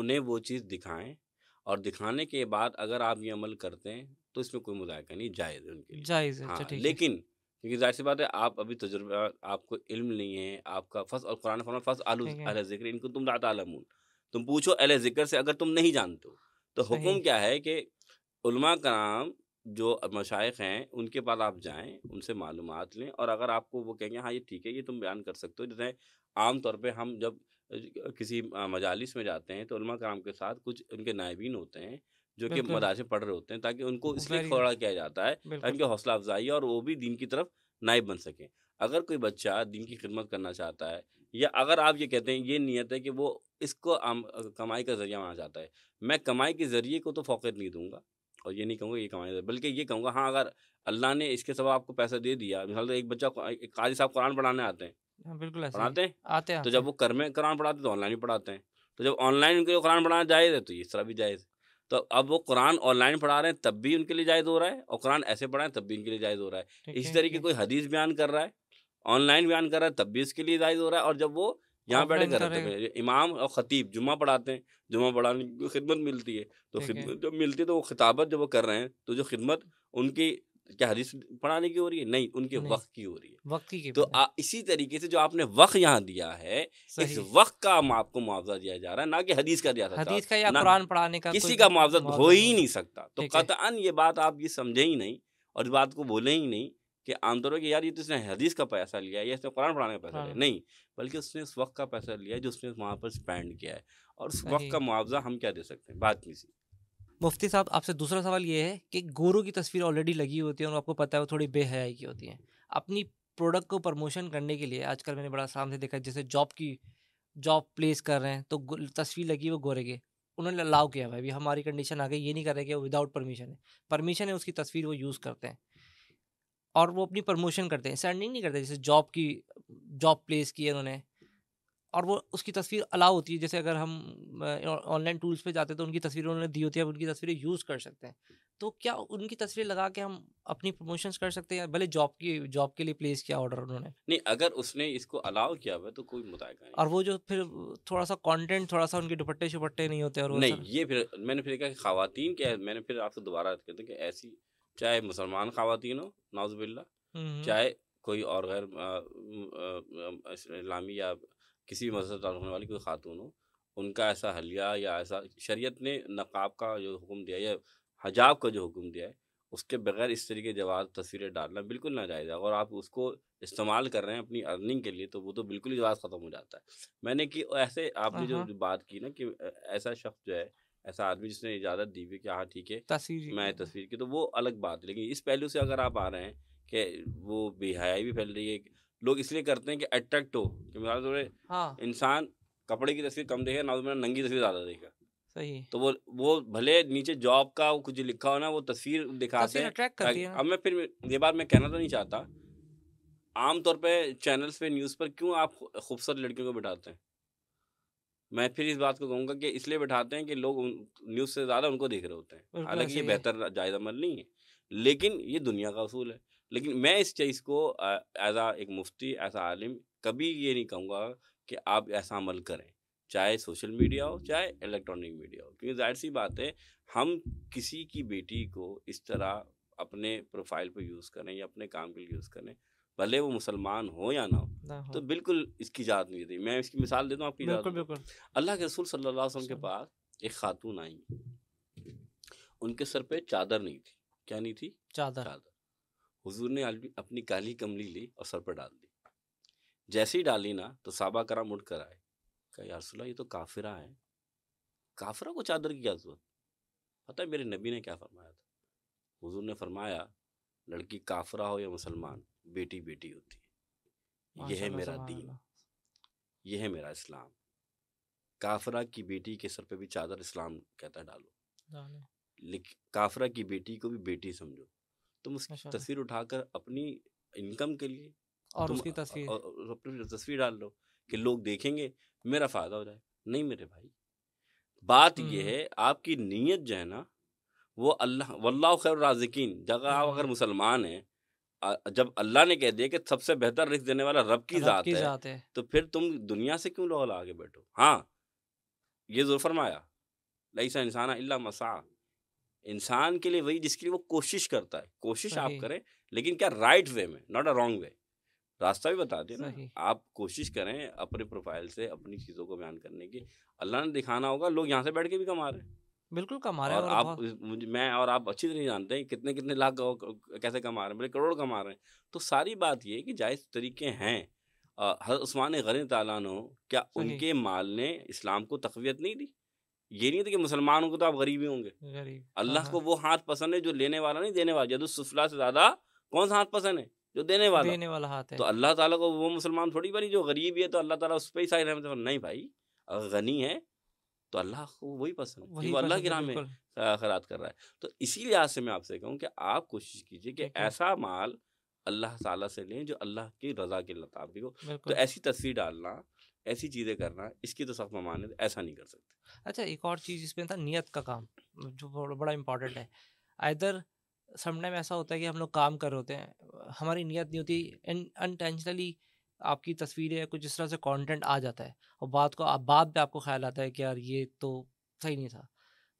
उन्हें वो चीज़ दिखाएं और दिखाने के बाद अगर आप ये अमल करते हैं तो इसमें कोई मुजायका नहीं जायज़ है उनके लिए जायज़ है अच्छा हाँ, लेकिन क्योंकि जाहिर सी बात है आप अभी तजुर्बा आपको इल्म नहीं है आपका फर्स्ट और कुरान फरमा फर्स्ट आलू अल जिक्र इनको तुम रात आलम तुम पूछो अल जिक्र से अगर तुम नहीं जानते हो तो हुक्म क्या है कि उलमा जो मशाइ हैं उनके पास आप जाएं उनसे मालूम लें और अगर आपको वो कहेंगे हाँ ये ठीक है ये तुम बयान कर सकते हो जैसे आम तौर पे हम जब किसी मजालिस में जाते हैं तो उलमा कराम के साथ कुछ उनके नायबीन होते हैं जो कि मदारसे पढ़ रहे होते हैं ताकि उनको इसलिए खड़ा किया जाता है ताकि उनकी हौसला अफजाई और वो भी दिन की तरफ नायब बन सकें अगर कोई बच्चा दिन की खिदमत करना चाहता है या अगर आप ये कहते हैं ये नीयत है कि वो इसको कमाई का जरिया माना जाता है मैं कमाई के जरिए को तो फोकत नहीं दूंगा और ये नहीं कहूँगा ये कमाने बल्कि ये कहूँगा हाँ अगर अल्लाह ने इसके सब आपको पैसा दे दिया मिसाल तो एक बच्चा एक काजी साहब कुरान पढ़ाने आते हैं हाँ, बिल्कुल पढ़ाते हैं आते हैं तो जब वो कर में कुरान पढ़ाते तो ऑनलाइन भी पढ़ाते हैं तो जब ऑनलाइन उनके लिए कुरान पढ़ाना जायज़ है तो इस तरह भी जायज़ तो अब वो कुरान ऑनलाइन पढ़ा रहे हैं तब भी उनके लिए जायज़ हो रहा है और कुरान ऐसे पढ़ाएं तब भी उनके लिए जायज़ हो रहा है इसी तरीके कोई हदीस बयान कर रहा है ऑनलाइन बयान कर रहा है तब भी इसके लिए जायज़ हो रहा है और जब वो यहाँ बैठे कर रहे थे इमाम और ख़तीब जुमा पढ़ाते हैं जुम्मा पढ़ाने की खिदमत मिलती है तो खिदमत जब मिलती है तो वो खिताबत जब वो कर रहे हैं तो जो खिदमत उनकी क्या हदीस पढ़ाने की हो रही है नहीं उनके वक्त की हो रही है वक्त की तो आ, इसी तरीके से जो आपने वक्त यहाँ दिया है इस वक्त का आपको मुआवजा दिया जा रहा है ना कि हदीस का दिया हदीस का या कुरान पढ़ाने का किसी का मुआवजा हो ही नहीं सकता तो कतान ये बात आप ये समझे ही नहीं और इस बात को बोले ही नहीं कि आमतौर पर यार ये तो इसने हदीस का पैसा लिया या इसने कुरान पढ़ाने का पैसा लिया हाँ। नहीं बल्कि उसने उस वक्त का पैसा लिया जो उसने वहाँ पर स्पेंड किया है और उस वक्त का मुआवजा हम क्या दे सकते हैं बात नहीं मुफ्ती साहब आपसे दूसरा सवाल ये है कि गोरू की तस्वीर ऑलरेडी लगी होती है और आपको पता है वो थोड़ी बेहयाई की होती है अपनी प्रोडक्ट को प्रमोशन करने के लिए आजकल मैंने बड़ा सामने देखा जैसे जॉब की जॉब प्लेस कर रहे हैं तो तस्वीर लगी वो गोरे के उन्होंने अलाउ किया भाई अभी हमारी कंडीशन आ गई ये नहीं कर रहे कि वो विदाउट परमिशन है परमिशन है उसकी तस्वीर वो यूज़ करते हैं और वो अपनी प्रमोशन करते हैं सैंडिंग नहीं करते जैसे जॉब की जॉब प्लेस की है उन्होंने और वो उसकी तस्वीर अलाउ होती है जैसे अगर हम ऑनलाइन टूल्स पे जाते हैं तो उनकी तस्वीर उन्होंने दी होती है उनकी तस्वीरें यूज़ कर सकते हैं तो क्या उनकी तस्वीरें लगा के हम अपनी प्रमोशंस कर सकते हैं भले जॉब की जॉब के लिए प्लेस किया ऑर्डर उन्होंने नहीं अगर उसने इसको अलाउ किया हुआ तो कोई मुतायका और वो जो फिर थोड़ा सा कॉन्टेंट थोड़ा सा उनके दुपट्टे शुपट्टे नहीं होते और नहीं ये फिर मैंने फिर कहा खातन के मैंने फिर आपसे दोबारा कहते कि ऐसी चाहे मुसलमान खातन हो नाजबिल्ला हम्म। चाहे कोई और गैर इस्लामी या किसी भी मजहब ताल्लुक होने वाली कोई खातून हो उनका ऐसा हलिया या ऐसा शरीयत ने नकाब का जो हुक्म दिया या हजाब का जो हुक्म दिया है उसके बगैर इस तरीके जवाब तस्वीरें डालना बिल्कुल नाजायज़ है और आप उसको इस्तेमाल कर रहे हैं अपनी अर्निंग के लिए तो वो तो बिल्कुल ही जवाब ख़त्म हो जाता है मैंने कि ऐसे आपने हाँ, जो हाँ। बात की ना कि ऐसा शख्स जो है ऐसा आदमी जिसने इजाज़त दी हुई कि हाँ ठीक है तस्वीर मैं तस्वीर की तो वो अलग बात लेकिन इस पहलू से अगर आप आ रहे हैं कि वो बेहयाई भी फैल रही है लोग इसलिए करते हैं कि अट्रैक्ट हो कि मिसाल हाँ। इंसान कपड़े की तस्वीर कम देखे ना तो नंगी तस्वीर ज़्यादा देखा सही तो वो वो भले नीचे जॉब का कुछ लिखा हो ना वो तस्वीर दिखाते हैं अब मैं फिर ये बात मैं कहना तो नहीं चाहता आमतौर पर चैनल्स पे न्यूज़ पर क्यों आप खूबसूरत लड़कियों को बिठाते हैं मैं फिर इस बात को कहूँगा कि इसलिए बैठाते हैं कि लोग न्यूज़ से ज़्यादा उनको देख रहे होते हैं हालांकि ये बेहतर जायज अमल नहीं है लेकिन ये दुनिया का असूल है लेकिन मैं इस चीज़ को एज आ एक मुफ्ती एज आलिम कभी ये नहीं कहूँगा कि आप ऐसा अमल करें चाहे सोशल मीडिया हो चाहे इलेक्ट्रॉनिक मीडिया हो क्योंकि जाहिर सी बात है हम किसी की बेटी को इस तरह अपने प्रोफाइल पर यूज़ करें या अपने काम के लिए यूज़ करें भले वो मुसलमान हो या ना हो तो बिल्कुल इसकी जात नहीं थी मैं इसकी मिसाल देता हूँ आपकी बिल्कुल बिल्कुल अल्लाह के रसूल सल्लल्लाहु अलैहि वसल्लम के अच्छा। पास एक खातून आई उनके सर पे चादर नहीं थी क्या नहीं थी चादर चादर हुजूर ने अपनी काली कमली ली और सर पर डाल दी जैसे ही डाली ना तो साबा करा मुड़ कर आए कहा सुल्ला ये तो काफिरा है काफिरा को चादर की क्या जरूरत पता है मेरे नबी ने क्या फरमाया था हुजूर ने फरमाया लड़की काफरा हो या मुसलमान बेटी बेटी होती है यह है मेरा दीन यह है मेरा इस्लाम काफरा की बेटी के सर पे भी चादर इस्लाम कहता है डालो लेकिन काफरा की बेटी को भी बेटी समझो तुम उसकी तस्वीर उठाकर अपनी इनकम के लिए और उसकी तस्वीर और अपनी तस्वीर डाल लो कि लोग देखेंगे मेरा फायदा हो जाए नहीं मेरे भाई बात हम्म, यह हम्म। है आपकी नीयत जो है ना वो अल्लाह वल्ला खैर राजिकीन जगह आप हम्म, अगर मुसलमान हैं जब अल्लाह ने कह दिया कि सबसे बेहतर रिस्क देने वाला रब की ज़ात है, है तो फिर तुम दुनिया से क्यों लौला आगे बैठो हाँ ये जो फरमाया लईसा इंसान अल्लाह मसा इंसान के लिए वही जिसके लिए वो कोशिश करता है कोशिश आप करें लेकिन क्या राइट वे में नॉट अ रॉन्ग वे रास्ता भी बता दें ना आप कोशिश करें अपने प्रोफाइल से अपनी चीज़ों को बयान करने की अल्लाह ने दिखाना होगा लोग यहाँ से बैठ के भी कमा रहे हैं बिल्कुल कमा रहे हैं और आप मुझे मैं और आप अच्छी तरह जानते हैं कितने कितने लाख कैसे कमा रहे हैं बड़े करोड़ कमा रहे हैं तो सारी बात ये कि जायज़ तरीके हैं हर उस्मान गनी तालान हो क्या उनके माल ने इस्लाम को तकवीत नहीं दी ये नहीं था कि मुसलमानों को तो आप गरीब ही होंगे हाँ, अल्लाह हाँ। को वो हाथ पसंद है जो लेने वाला नहीं देने वाला जदुसफला से ज़्यादा कौन सा हाथ पसंद है जो देने वाला देने वाला हाथ है तो अल्लाह ताला को वो मुसलमान थोड़ी बनी जो गरीब है तो अल्लाह ताला उस पर ही सारी रहमत नहीं भाई अगर गनी है तो अल्लाह को वही पसंद वही वो अल्लाह की राह में खरात कर रहा है तो इसी लिहाज से मैं आपसे कहूँ कि आप कोशिश कीजिए कि ऐसा माल अल्लाह ताला से लें जो अल्लाह की रजा के मुताबिक हो तो ऐसी तस्वीर डालना ऐसी चीज़ें करना इसकी तो सख्त मान ऐसा नहीं कर सकते अच्छा एक और चीज़ इसमें था नियत का काम जो बड़ा इंपॉर्टेंट है आइदर समटाइम ऐसा होता है कि हम लोग काम कर रहे होते हैं हमारी नियत नहीं होती अनटेंशनली आपकी तस्वीरें या कुछ इस तरह से कंटेंट आ जाता है और बात को आप बाद में आपको ख्याल आता है कि यार ये तो सही नहीं था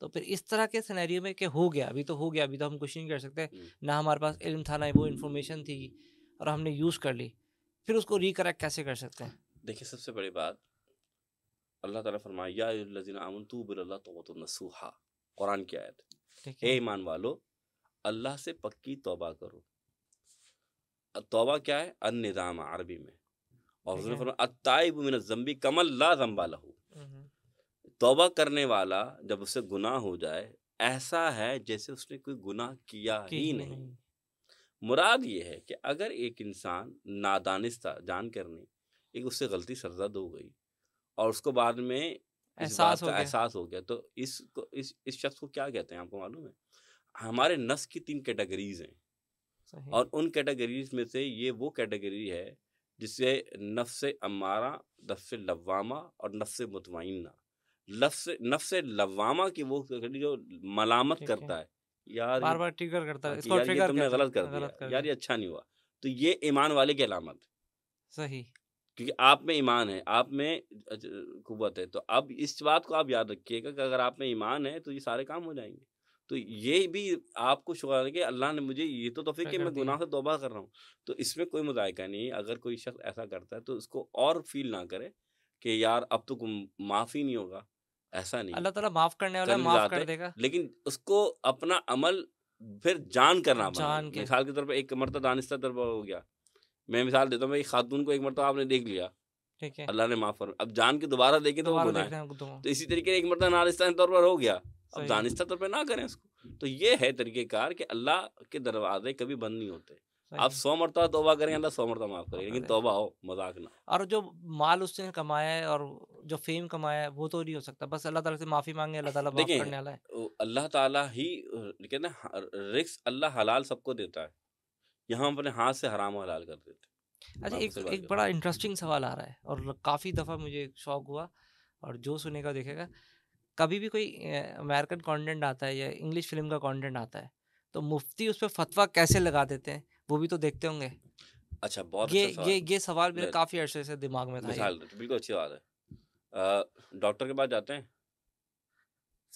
तो फिर इस तरह के सिनेरियो में कि हो गया अभी तो हो गया अभी तो हम कुछ नहीं कर सकते ना हमारे पास इल्म था ना वो इन्फॉर्मेशन थी और हमने यूज़ कर ली फिर उसको रिकरेक्ट कैसे कर सकते हैं देखिए सबसे बड़ी बात अल्लाह ताला फरमाया तो नसूहा कुरान की आयत ए ईमान वालो अल्लाह से पक्की तौबा करो तौबा क्या है अन निज़ाम अरबी में और उसने मिन जम्बी कमल ला जम्बा लहू हम्म। तोबा करने वाला जब उससे गुनाह हो जाए ऐसा है जैसे उसने कोई गुनाह किया ही नहीं, नहीं। मुराद ये है कि अगर एक इंसान नादानिस्ता जान करने एक उससे गलती सरजद हो गई और उसको बाद में एहसास हो गया एहसास हो गया तो इसको इस इस शख्स को क्या कहते हैं आपको मालूम है हमारे नस की तीन कैटेगरीज हैं और उन कैटेगरीज में से ये वो कैटेगरी है जिसे नफ्स अमारा नफ्स लवामा और नफ्स मुतमाइना लफ्स नफ्स लवामा की वो जो मलामत करता है यार बार बार ट्रिगर करता है हाँ, इसको यार ये तुमने गलत कर दिया यार ये अच्छा नहीं हुआ तो ये ईमान वाले की अलामत सही क्योंकि आप में ईमान है आप में कुत है तो अब इस बात को आप याद रखिएगा कि अगर आप में ईमान है तो ये सारे काम हो जाएंगे तो ये भी आपको शुक्र है कि अल्लाह ने मुझे ये तो तोहफे हाँ कि मैं हाँ गुनाह से तोबा कर रहा हूँ तो इसमें कोई मुजायका नहीं है अगर कोई शख्स ऐसा करता है तो उसको और फील ना करे कि यार अब तो माफ़ ही नहीं होगा ऐसा नहीं अल्लाह ताला माफ़ करने वाला माफ़ कर देगा लेकिन उसको अपना अमल फिर जान करना जान के मिसाल के तौर पर एक मरतब दानिस्ता तौर हो गया मैं मिसाल देता हूँ भाई खातून को एक मरतब आपने देख लिया ठीक है अल्लाह ने माफ़ कर अब जान के दोबारा देखे तो वो गुनाह है तो, तो इसी तरीके एक मरतब नारिस्तान तौर पर हो गया अब अफगानिस्तान तौर तो पर ना करें उसको तो ये है तरीक़ेकार कि अल्लाह के दरवाजे कभी बंद नहीं होते आप सौ मरतबा तोबा करें अल्लाह सौ मरतबा माफ़ करें लेकिन तोबा हो मजाक ना और जो माल उसने कमाया है और जो फेम कमाया है वो तो नहीं हो सकता बस अल्लाह ताला से माफ़ी मांगे अल्लाह ताला माफ़ करने वाला है अल्लाह ताला ही कहते हैं रिक्स अल्लाह हलाल सबको देता है यहाँ अपने हाथ से हराम हलाल कर देते अच्छा एक एक बड़ा इंटरेस्टिंग सवाल आ रहा है और काफ़ी दफ़ा मुझे शौक हुआ और जो सुनेगा देखेगा कभी भी कोई अमेरिकन कंटेंट आता है या इंग्लिश फिल्म का कंटेंट आता है तो मुफ्ती उस पर फतवा कैसे लगा देते हैं वो भी तो देखते होंगे अच्छा बहुत ये अच्छा ये ये सवाल मेरे काफ़ी अरसे से दिमाग में था बिल्कुल अच्छी बात है डॉक्टर के पास जाते हैं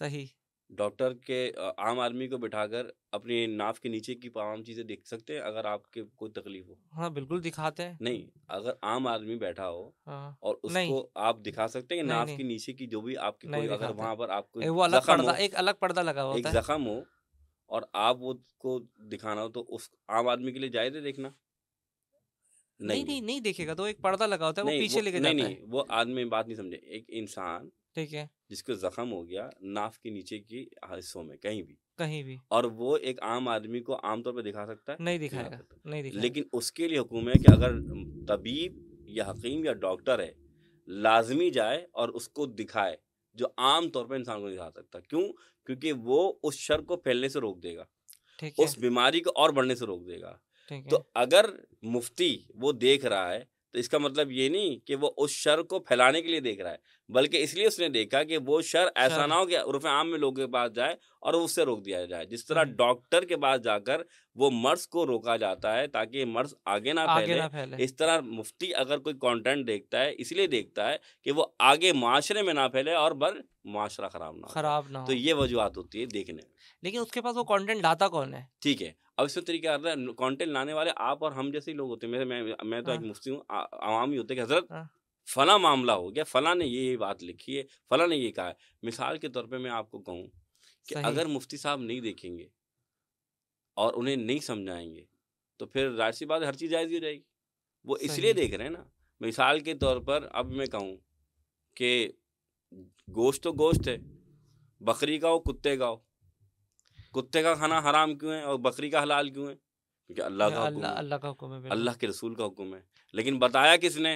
सही डॉक्टर के आम आदमी को बिठाकर अपने नाफ के नीचे की तमाम चीज़ें देख सकते हैं अगर आपके कोई तकलीफ हो हाँ बिल्कुल दिखाते हैं नहीं अगर आम आदमी बैठा हो हाँ, और उसको आप दिखा सकते हैं नहीं, नाफ के नीचे की जो भी आपकी कोई अगर वहाँ पर आपको ए, वो अलग पर्दा एक अलग पर्दा लगा हुआ एक जख्म हो और आप वो को दिखाना हो तो उस आम आदमी के लिए जाए देखना नहीं नहीं नहीं देखेगा तो एक पर्दा लगा होता है वो पीछे लेके नहीं नहीं वो आदमी बात नहीं समझे एक इंसान ठीक है जिसको जख्म हो गया नाफ के नीचे की हिस्सों में कहीं भी कहीं भी और वो एक आम आदमी को आमतौर पर दिखा सकता है नहीं दिखाएगा नहीं दिखा लेकिन उसके लिए हुक्म है कि अगर तबीब या हकीम या डॉक्टर है लाजमी जाए और उसको दिखाए जो आम तौर पर इंसान को दिखा सकता क्यों क्योंकि वो उस शर को फैलने से रोक देगा उस बीमारी को और बढ़ने से रोक देगा तो अगर मुफ्ती वो देख रहा है तो इसका मतलब ये नहीं कि वो उस शर को फैलाने के लिए देख रहा है बल्कि इसलिए उसने देखा कि वो शर ऐसा ना हो कि उर्फ आम में लोगों के पास जाए और उससे रोक दिया जाए जिस तरह हम्म। डॉक्टर के पास जाकर वो मर्ज को रोका जाता है ताकि मर्ज आगे ना आगे फैले, ना फैले इस तरह मुफ्ती अगर कोई कंटेंट देखता है इसलिए देखता है कि वो आगे माशरे में ना फैले और बल माशरा खराब ना खराब ना तो ये वजूहत होती है देखने लेकिन उसके पास वो कंटेंट लाता कौन है ठीक है अब इसमें तरीका आता है कॉन्टेंट लाने वाले आप और हम जैसे लोग होते हैं मैं तो एक हाँ। मुफ्ती हूँ आवाम ही होते कि हजरत हाँ। फला मामला हो गया फला ने ये बात लिखी है फला ने ये कहा है मिसाल के तौर पर मैं आपको कहूँ कि अगर मुफ्ती साहब नहीं देखेंगे और उन्हें नहीं समझाएंगे तो फिर जाहिर बात हर चीज़ जायज़ हो जाएगी वो इसलिए देख रहे हैं ना मिसाल के तौर पर अब मैं कहूँ कि गोश्त तो गोश्त है बकरी का हो कुत्ते का हो कुत्ते का खाना हराम क्यों है और बकरी का हलाल क्यों है क्योंकि अल्लाह का अल्लाह अल्ला का हुक्म है अल्लाह के रसूल का हुक्म है लेकिन बताया किसने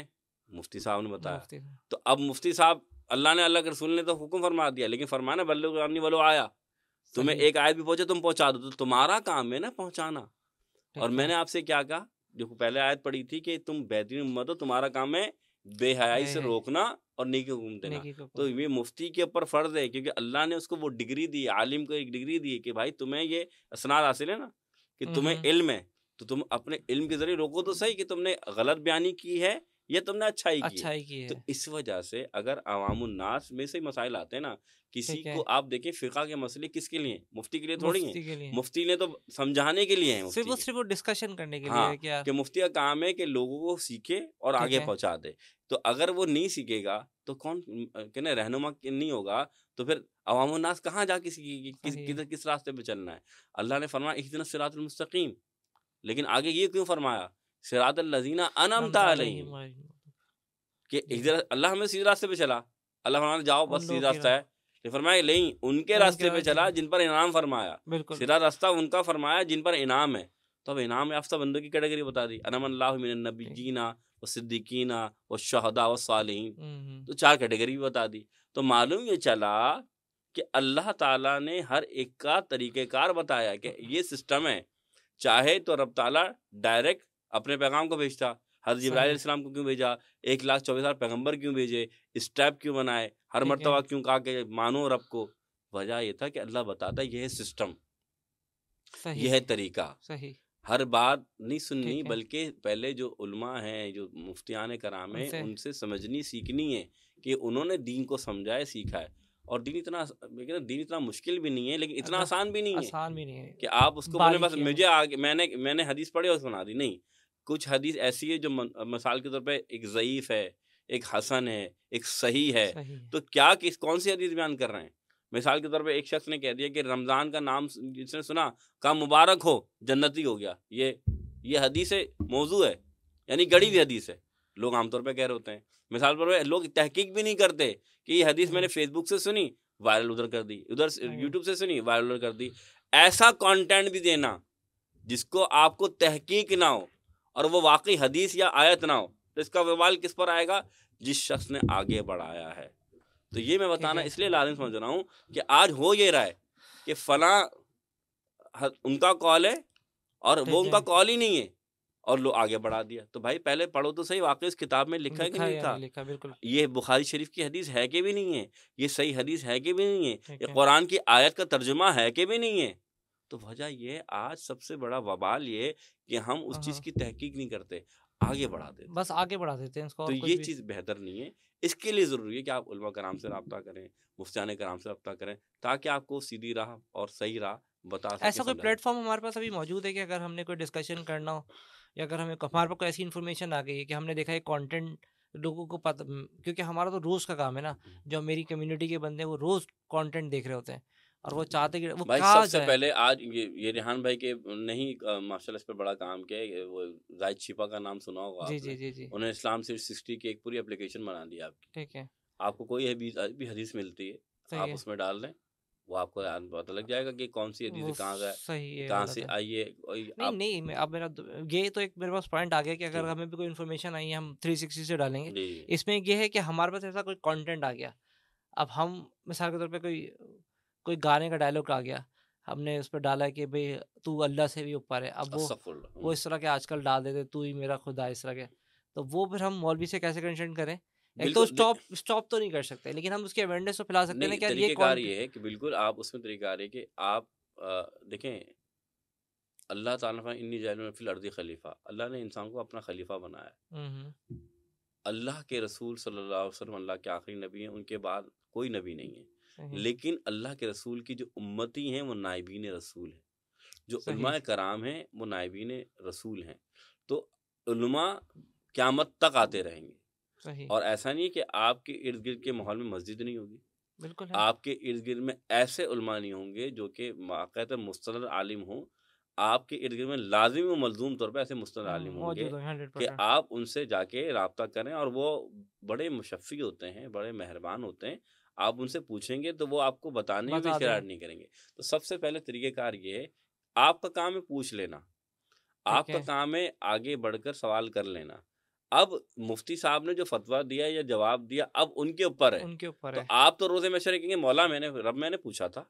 मुफ्ती साहब ने बताया तो अब मुफ्ती साहब अल्लाह ने अल्लाह के रसूल ने तो हुक्म फरमा दिया लेकिन फरमाना बल्ले गामनी वालों आया तुम्हें एक आयत भी पहुंचे तुम पहुंचा दो तो तुम्हारा काम है ना पहुंचाना और मैंने आपसे क्या कहा जो पहले आयत पढ़ी थी कि तुम बेहतरीन उम्मत हो तुम्हारा काम है बेहयाई से रोकना और नेकी को देना तो ये मुफ्ती के ऊपर फर्ज है क्योंकि अल्लाह ने उसको वो डिग्री दी आलिम को एक डिग्री दी कि भाई तुम्हें ये असनाद हासिल है ना कि तुम्हें इल्म है तो तुम अपने इल्म के जरिए रोको तो सही कि तुमने गलत बयानी की है ये तुमने अच्छा ही अच्छा ही तो इस वजह से अगर उन्नास में से मसाइल आते हैं ना किसी को आप देखें फिका के मसले किसके लिए मुफ्ती के लिए थोड़ी है मुफ्ती ने तो समझाने के लिए सिर्फ सिर्फ डिस्कशन करने के लिए हाँ, क्या कि मुफ्ती का काम है कि लोगों को सीखे और आगे पहुंचा दे तो अगर वो नहीं सीखेगा तो कौन कहने रहनुमा नहीं होगा तो फिर अवाम उन्नास कहाँ जाके सीखेगी किस किधर किस रास्ते पे चलना है अल्लाह ने फरमाया एक दिन सिरातुल मुस्तकीम लेकिन आगे ये क्यों फरमाया सरातलजीना अनमता कि अल्लाह हमें सीधे रास्ते पे चला अल्लाह जाओ बस सीधा रास्ता है फरमाया नहीं उनके रास्ते पे चला जिन पर इनाम फरमाया सीधा रास्ता उनका फरमाया जिन पर इनाम है तो अब इनाम याफ्ता बंदों की कैटेगरी बता दी जीना व सिद्दीकीना व शहदा व सालहीन हम्म, हम्म। तो चार कैटेगरी भी बता दी तो मालूम ये चला कि अल्लाह ताला ने हर एक का तरीक़ेकार बताया कि हम्म। ये सिस्टम है चाहे तो रब ताला डायरेक्ट अपने पैगाम को भेजता हजरत जब्राईसम को क्यों भेजा एक लाख चौबीस हजार पैगम्बर क्यों भेजे स्टैप क्यों बनाए हर मरतबा क्यों कहा कि मानो रब को वजह यह था कि अल्लाह बताता यह है सिस्टम यह है तरीका सही हर बात नहीं सुननी बल्कि पहले जो उलमा हैं जो ने कराम हैं उनसे समझनी सीखनी है कि उन्होंने दीन को समझाए सीखा है और दीन इतना दीन इतना मुश्किल भी नहीं है लेकिन इतना आसान भी नहीं है आसान भी नहीं है कि आप उसको बोले बस मुझे आगे मैंने मैंने हदीस पढ़ी और सुना दी नहीं कुछ हदीस ऐसी है जो मिसाल के तौर पर एक ज़यीफ़ है एक हसन है एक सही है, सही है। तो क्या किस कौन सी हदीस बयान कर रहे हैं मिसाल के तौर पर एक शख्स ने कह दिया कि रमज़ान का नाम जिसने सुना कहा मुबारक हो जन्नती हो गया ये ये हदीस मौजू है यानी गड़ी हुई हदीस है लोग आमतौर पर कह रहे होते हैं मिसाल पर लोग तहकीक भी नहीं करते कि ये हदीस मैंने फेसबुक हम्म। से सुनी वायरल उधर कर दी उधर यूट्यूब से सुनी वायरल उधर कर दी ऐसा कंटेंट भी देना जिसको आपको तहकीक ना हो और वो वाकई हदीस या आयत ना हो तो इसका विवाल किस पर आएगा जिस शख्स ने आगे बढ़ाया है तो ये मैं बताना इसलिए लाजिम समझ रहा हूँ कि आज हो ये रहा है कि फला उनका कॉल है और वो उनका कॉल ही नहीं है और लोग आगे बढ़ा दिया तो भाई पहले पढ़ो तो सही वाकई इस किताब में लिखा है कि नहीं था लिखा बिल्कुल ये बुखारी शरीफ की हदीस है कि भी नहीं है ये सही हदीस है कि भी नहीं है ये कुरान की आयत का तर्जुमा है कि भी नहीं है तो वजह ये आज सबसे बड़ा वबाल ये कि हम उस चीज हाँ। की तहकीक नहीं करते आगे बढ़ा देते बस आगे बढ़ा देते हैं इसको तो ये चीज़ बेहतर नहीं है इसके लिए ज़रूरी है कि आप उलमा कराम से रबता करें मुफ्तान कराम से रबता करें ताकि आपको सीधी राह और सही राह बता ऐसा कोई प्लेटफॉर्म हमारे पास अभी मौजूद है कि अगर हमने कोई डिस्कशन करना हो या अगर हमें हमारे पास कोई ऐसी इन्फॉर्मेशन आ गई है कि हमने देखा है कॉन्टेंट लोगों को पता क्योंकि हमारा तो रोज़ का काम है ना हम्म। जो मेरी कम्युनिटी के बंदे हैं वो रोज़ कॉन्टेंट देख रहे होते हैं और वो चाहते कि वो भाई सबसे पहले आज ये ये रिहान भाई के नहीं मार्शल इस पर बड़ा काम किया वो जाहिद शिपा का नाम सुना होगा जी जी जी जी उन्होंने इस्लाम सिर्फ सिक्सटी की एक पूरी एप्लीकेशन बना दी आपकी ठीक है आपको कोई हदीस भी हदीस मिलती है आप उसमें डाल दें वो आपको पता लग जाएगा कि कौन सी हदीस कहाँ गए कहाँ से आई है नहीं नहीं मैं अब मेरा ये तो एक मेरे पास पॉइंट आ गया कि अगर हमें भी कोई इन्फॉर्मेशन आई है हम थ्री सिक्सटी से डालेंगे इसमें यह है कि हमारे पास ऐसा कोई कंटेंट आ गया अब हम मिसाल के तौर पे कोई कोई गाने का डायलॉग आ गया हमने उस पर डाला कि भाई तू अल्लाह से भी ऊपर है अब वो वो हम्म। इस तरह के आजकल डाल देते तू ही मेरा खुदा इस तरह के तो वो फिर हम मौलवी से कैसे कंसेंट करें एक तो स्टॉप स्टॉप तो नहीं कर सकते लेकिन हम उसके अवेयरनेस तो फैला सकते हैं क्या ये कार्य है कि बिल्कुल आप उसमें तरीका आ रही है कि आप देखें अल्लाह ताला इन्नी जान फिल अर्दी खलीफा अल्लाह ने इंसान को अपना खलीफा बनाया अल्लाह के रसूल सल्लल्लाहु अलैहि वसल्लम अल्लाह के आखिरी नबी हैं उनके बाद कोई नबी नहीं है लेकिन अल्लाह के रसूल की जो उम्मती हैं वो नायबीन रसूल हैं जो उलमा कराम हैं वो नायबीन रसूल हैं तो उलमा क्यामत तक आते रहेंगे और ऐसा नहीं है कि आपके इर्द गिर्द के माहौल में मस्जिद नहीं होगी बिल्कुल आपके इर्द गिर्द में ऐसे उलमा नहीं होंगे जो कि बात मुस्तर आलिम हों आपके इर्द गिर्द में लाजिम व मलजूम तौर पर ऐसे मुस्तर हाँ, आलिम होंगे कि आप उनसे जाके रबता करें और वो बड़े मुशफ़ी होते हैं बड़े मेहरबान होते हैं आप उनसे पूछेंगे तो वो आपको बताने में शरार नहीं करेंगे तो सबसे पहले तरीकेकार ये है आपका काम है पूछ लेना आपका काम है आगे बढ़कर सवाल कर लेना अब मुफ्ती साहब ने जो फतवा दिया या जवाब दिया अब उनके ऊपर है उनके ऊपर तो है। आप तो रोजे में कहेंगे मौला मैंने रब मैंने पूछा था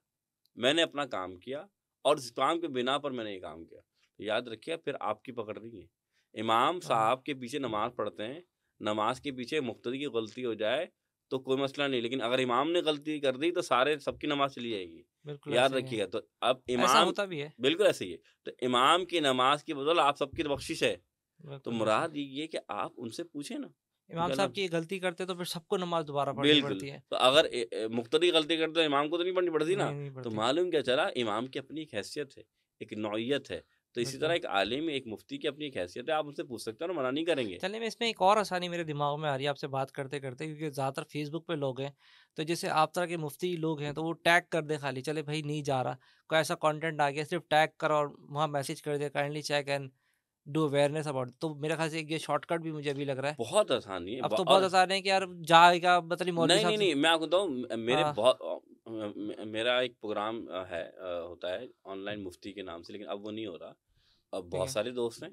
मैंने अपना काम किया और काम के बिना पर मैंने ये काम किया तो याद रखिए फिर आपकी पकड़ नहीं है इमाम हाँ। साहब के पीछे नमाज पढ़ते हैं नमाज के पीछे मुख्तरी की गलती हो जाए तो कोई मसला नहीं लेकिन अगर इमाम ने गलती कर दी तो सारे सबकी नमाज चली जाएगी याद रखिएगा तो अब इमाम होता भी है बिल्कुल ऐसे ही है तो इमाम की नमाज की बदौलत आप सबकी तो बख्शिश है तो मुराद ये कि आप उनसे पूछे ना इमाम साहब की गलती करते तो फिर सबको नमाज दोबारा पढ़नी पड़ती है तो अगर मुख्तरी गलती करते तो इमाम को तो नहीं पढ़नी पड़ती ना तो मालूम क्या चला इमाम की अपनी एक हैसियत है एक नौीयत है तो इसी तरह हम्म। एक आलिम एक मुफ्ती की अपनी एक हैसियत है आप उनसे पूछ सकते हो और मना नहीं करेंगे चलिए मैं इसमें एक और आसानी मेरे दिमाग में आ रही है आपसे बात करते करते क्योंकि ज़्यादातर फेसबुक पर लोग हैं तो जैसे आप तरह के मुफ्ती लोग हैं तो वो टैग कर दे खाली चले भाई नहीं जा रहा कोई ऐसा कॉन्टेंट आ गया सिर्फ टैग कर और वहाँ मैसेज कर दे kindly check and do awareness about तो मेरे ख्याल से ये शॉर्टकट भी मुझे अभी लग रहा है बहुत आसानी है अब तो बहुत आसान है कि यार जाएगा मतलब मौलवी नहीं, नहीं नहीं मैं आपको बताऊँ मेरे आ, हाँ। बहुत मेरा एक प्रोग्राम है होता है ऑनलाइन मुफ्ती के नाम से लेकिन अब वो नहीं हो रहा अब बहुत सारे दोस्त हैं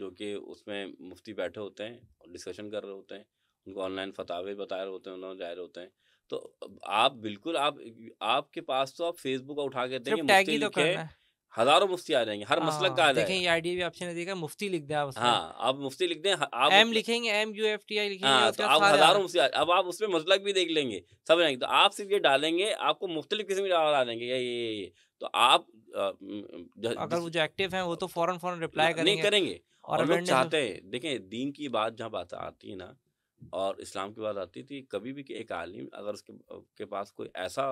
जो कि उसमें मुफ्ती बैठे होते हैं डिस्कशन कर रहे होते हैं उनको ऑनलाइन फतावे बता रहे होते हैं उन्होंने जाहिर होते हैं तो आप बिल्कुल आप आपके पास तो आप फेसबुक उठा के देंगे मुफ्ती तो लिखे हजारों मुफ्ती आ जाएंगे हर मसल का आ हाँ, जाएगा देखें ये आईडी भी ऑप्शन देखा मुफ्ती लिख दें आप हाँ आप मुफ्ती लिख दें आप एम लिखेंगे M U F T I लिखेंगे हाँ, तो आप हजारों मुफ्ती अब आप उसमें मसलक भी देख लेंगे सब आएंगे तो आप सिर्फ ये डालेंगे आपको मुख्तलिफ किस्म के आ जाएंगे ये ये ये तो आप अगर वो जो एक्टिव हैं वो तो फौरन फौरन रिप्लाई करेंगे नहीं करेंगे और लोग चाहते हैं देखें दीन की बात जहाँ बात आती है ना और इस्लाम की बात आती थी तो कभी भी कि एक आलिम अगर उसके के पास कोई ऐसा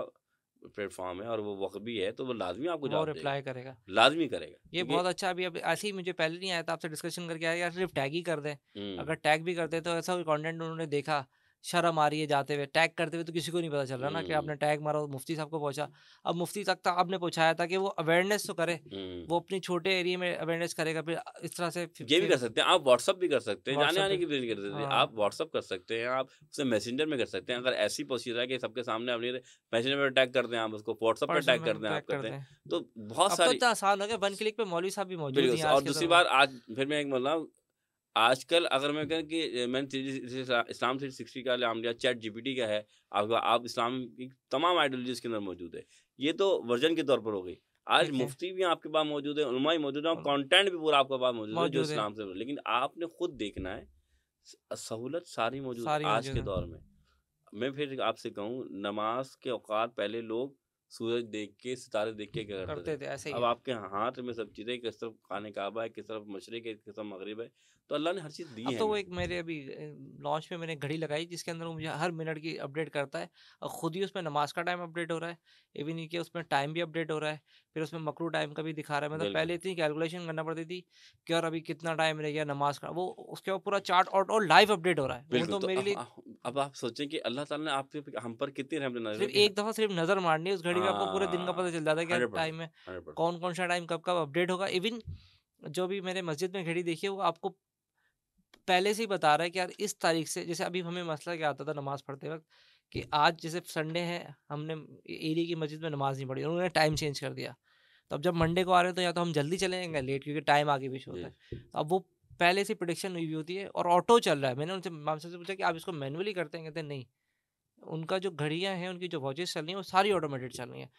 प्लेटफॉर्म है और वो वक़्त भी है तो वो लाजमी आपको जवाब रिप्लाई करेगा लाजमी करेगा ये बहुत अच्छा अभी अभी ऐसे ही मुझे पहले नहीं आया था आपसे डिस्कशन करके आया यार सिर्फ टैग ही कर दें हम्म। अगर टैग भी कर तो ऐसा कॉन्टेंट उन्होंने देखा शर्म आ रही है जाते हुए टैग करते हुए तो किसी को नहीं पता चल रहा ना कि हम्म। आपने टैग मारा मुफ्ती साहब को पहुंचा अब मुफ्ती तक तो आपने पहुंचाया था कि वो अवेयरनेस तो करे हम्म। वो अपने छोटे एरिया में अवेयरनेस करेगा फिर इस तरह से ये भी कर सकते हैं आप व्हाट्सअप भी कर सकते हैं जाने आने की भी कर सकते हैं आप व्हाट्सअप कर सकते हैं आप उसे मैसेंजर में कर सकते हैं अगर ऐसी प्रोसीजर है कि सबके सामने अपने मैसेंजर में टैग कर दें आप उसको व्हाट्सअप पर टैग कर दें आप करते हैं तो बहुत तो सारे आसान हो गया वन क्लिक पे मौलवी साहब भी मौजूद और दूसरी बार आज फिर मैं एक मतलब आजकल अगर मैं कहें कि मैंने इस्लाम थ्री सिक्सटी का नाम लिया चैट जीपीटी का है आपका आप इस्लाम की तमाम आइडियोलॉजीज के अंदर मौजूद है ये तो वर्जन के तौर पर हो गई आज मुफ्ती भी आपके पास मौजूद है उलमा ही मौजूद है और हाँ। कॉन्टेंट भी पूरा आपके पास मौजूद है जो इस्लाम से लेकिन आपने खुद देखना है सहूलत सारी मौजूद है आज के दौर में मैं फिर आपसे कहूँ नमाज के औकात पहले लोग सूरज देख के सितारे देख के करते थे, थे ऐसे अब आपके हाथ में सब चीज़ें किस तरफ खाने काबा है किस तरफ मशरक है किस तरफ मगरब है तो अल्लाह ने हर चीज़ दी है तो वो एक मेरे अभी लॉन्च में मैंने घड़ी लगाई जिसके अंदर मुझे हर मिनट की अपडेट करता है और ख़ुद ही उसमें नमाज का टाइम अपडेट हो रहा है ये भी नहीं कि उसमें टाइम भी अपडेट हो रहा है फिर उसमें मकरू टाइम का भी दिखा रहा है मतलब पहले इतनी कैलकुलेशन करना पड़ती थी कि और अभी कितना टाइम रह गया नमाज का वो उसके बाद पूरा चार्ट और, और लाइव अपडेट हो रहा है तो, तो मेरे लिए अब आप सोचें कि अल्लाह ताला ने आप हम पर कितनी रहमत नजर सिर्फ एक दफ़ा सिर्फ नज़र मारनी है उस घड़ी में आपको पूरे दिन का पता चल जाता है कि टाइम है कौन कौन सा टाइम कब कब अपडेट होगा इवन जो भी मैंने मस्जिद में घड़ी देखी है वो आपको पहले से ही बता रहा है कि यार इस तारीख से जैसे अभी हमें मसला क्या आता था नमाज़ पढ़ते वक्त कि आज जैसे संडे है हमने एरिए की मस्जिद में नमाज़ नहीं पढ़ी उन्होंने टाइम चेंज कर दिया तो अब जब मंडे को आ रहे हो तो या तो हम जल्दी चले जाएंगे लेट क्योंकि टाइम आगे पीछे होता है तो अब वो पहले से प्रोडिक्शन हुई हुई होती है और ऑटो चल रहा है मैंने उनसे माम से पूछा कि आप इसको मैनुअली करते हैं कहते हैं नहीं उनका जो घड़ियाँ हैं उनकी जो वॉचेस चल रही हैं वो सारी ऑटोमेटेड चल रही हैं